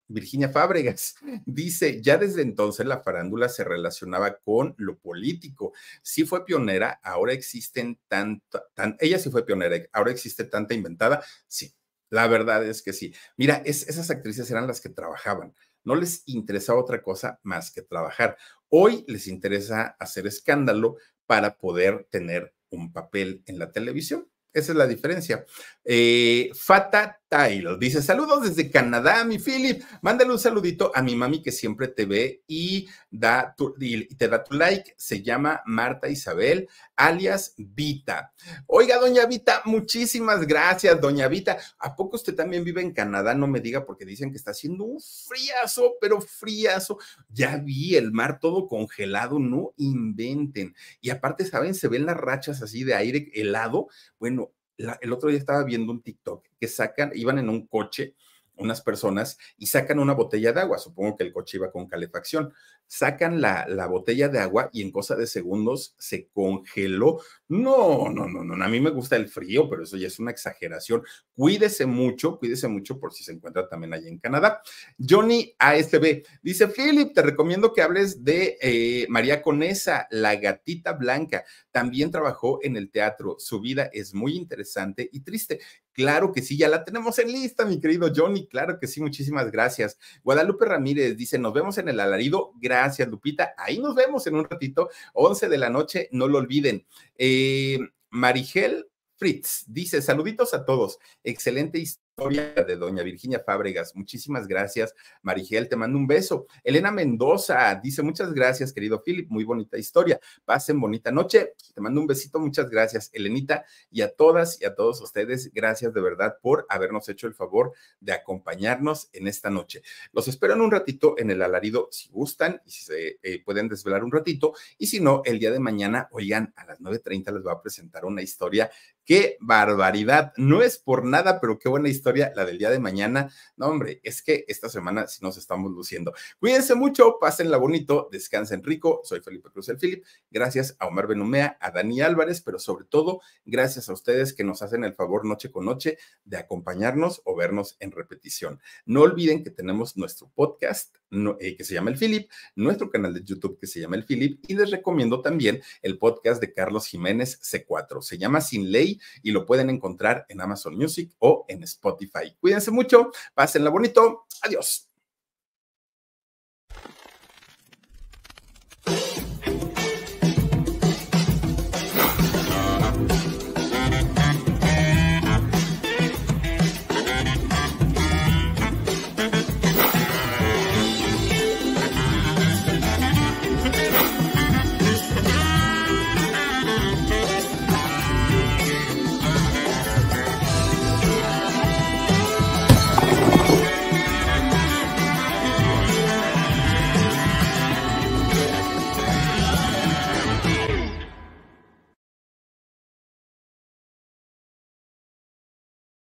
Virginia Fábregas dice, ya desde entonces la farándula se relacionaba con lo político. Sí fue pionera, ahora existen tanta, tan, ella sí fue pionera, ahora existe tanta inventada. Sí, la verdad es que sí. Mira, esas actrices eran las que trabajaban. No les interesaba otra cosa más que trabajar. Hoy les interesa hacer escándalo para poder tener un papel en la televisión. Esa es la diferencia. Eh, Fata Taylor dice: Saludos desde Canadá, mi Philip. Mándale un saludito a mi mami que siempre te ve y, da y te da tu like. Se llama Marta Isabel, alias Vita. Oiga, doña Vita, muchísimas gracias, doña Vita. ¿A poco usted también vive en Canadá? No me diga porque dicen que está haciendo un fríazo, pero fríazo. Ya vi el mar todo congelado, no inventen. Y aparte, ¿saben? Se ven las rachas así de aire helado. Bueno, el otro día estaba viendo un TikTok que sacan, iban en un coche unas personas y sacan una botella de agua, supongo que el coche iba con calefacción, sacan la, la, botella de agua y en cosa de segundos se congeló. No, no, no, no, a mí me gusta el frío, pero eso ya es una exageración. Cuídese mucho, cuídese mucho por si se encuentra también allá en Canadá. Johnny ASB dice, Philip, te recomiendo que hables de eh, María Conesa, la gatita blanca. También trabajó en el teatro. Su vida es muy interesante y triste. Claro que sí, ya la tenemos en lista, mi querido Johnny. Claro que sí, muchísimas gracias. Guadalupe Ramírez dice, nos vemos en el alarido. Gracias, Lupita. Ahí nos vemos en un ratito, 11 de la noche, no lo olviden. Eh, Marigel Fritz dice, saluditos a todos. Excelente historia historia de doña Virginia Fábregas. Muchísimas gracias, Marigel. Te mando un beso. Elena Mendoza dice muchas gracias, querido Philip. Muy bonita historia. Pasen bonita noche. Te mando un besito. Muchas gracias, Elenita. Y a todas y a todos ustedes, gracias de verdad por habernos hecho el favor de acompañarnos en esta noche. Los espero en un ratito en el alarido si gustan y si se eh, pueden desvelar un ratito. Y si no, el día de mañana, oigan, a las 9.30 les voy a presentar una historia Qué barbaridad. No es por nada, pero qué buena historia la del día de mañana. No, hombre, es que esta semana sí nos estamos luciendo. Cuídense mucho, pásenla bonito, descansen rico. Soy Felipe Cruz el Philip. Gracias a Omar Benumea, a Dani Álvarez, pero sobre todo, gracias a ustedes que nos hacen el favor noche con noche de acompañarnos o vernos en repetición. No olviden que tenemos nuestro podcast eh, que se llama El Philip, nuestro canal de YouTube que se llama El Philip, y les recomiendo también el podcast de Carlos Jiménez C4. Se llama Sin Ley y lo pueden encontrar en Amazon Music o en Spotify. Cuídense mucho, pásenla bonito. Adiós.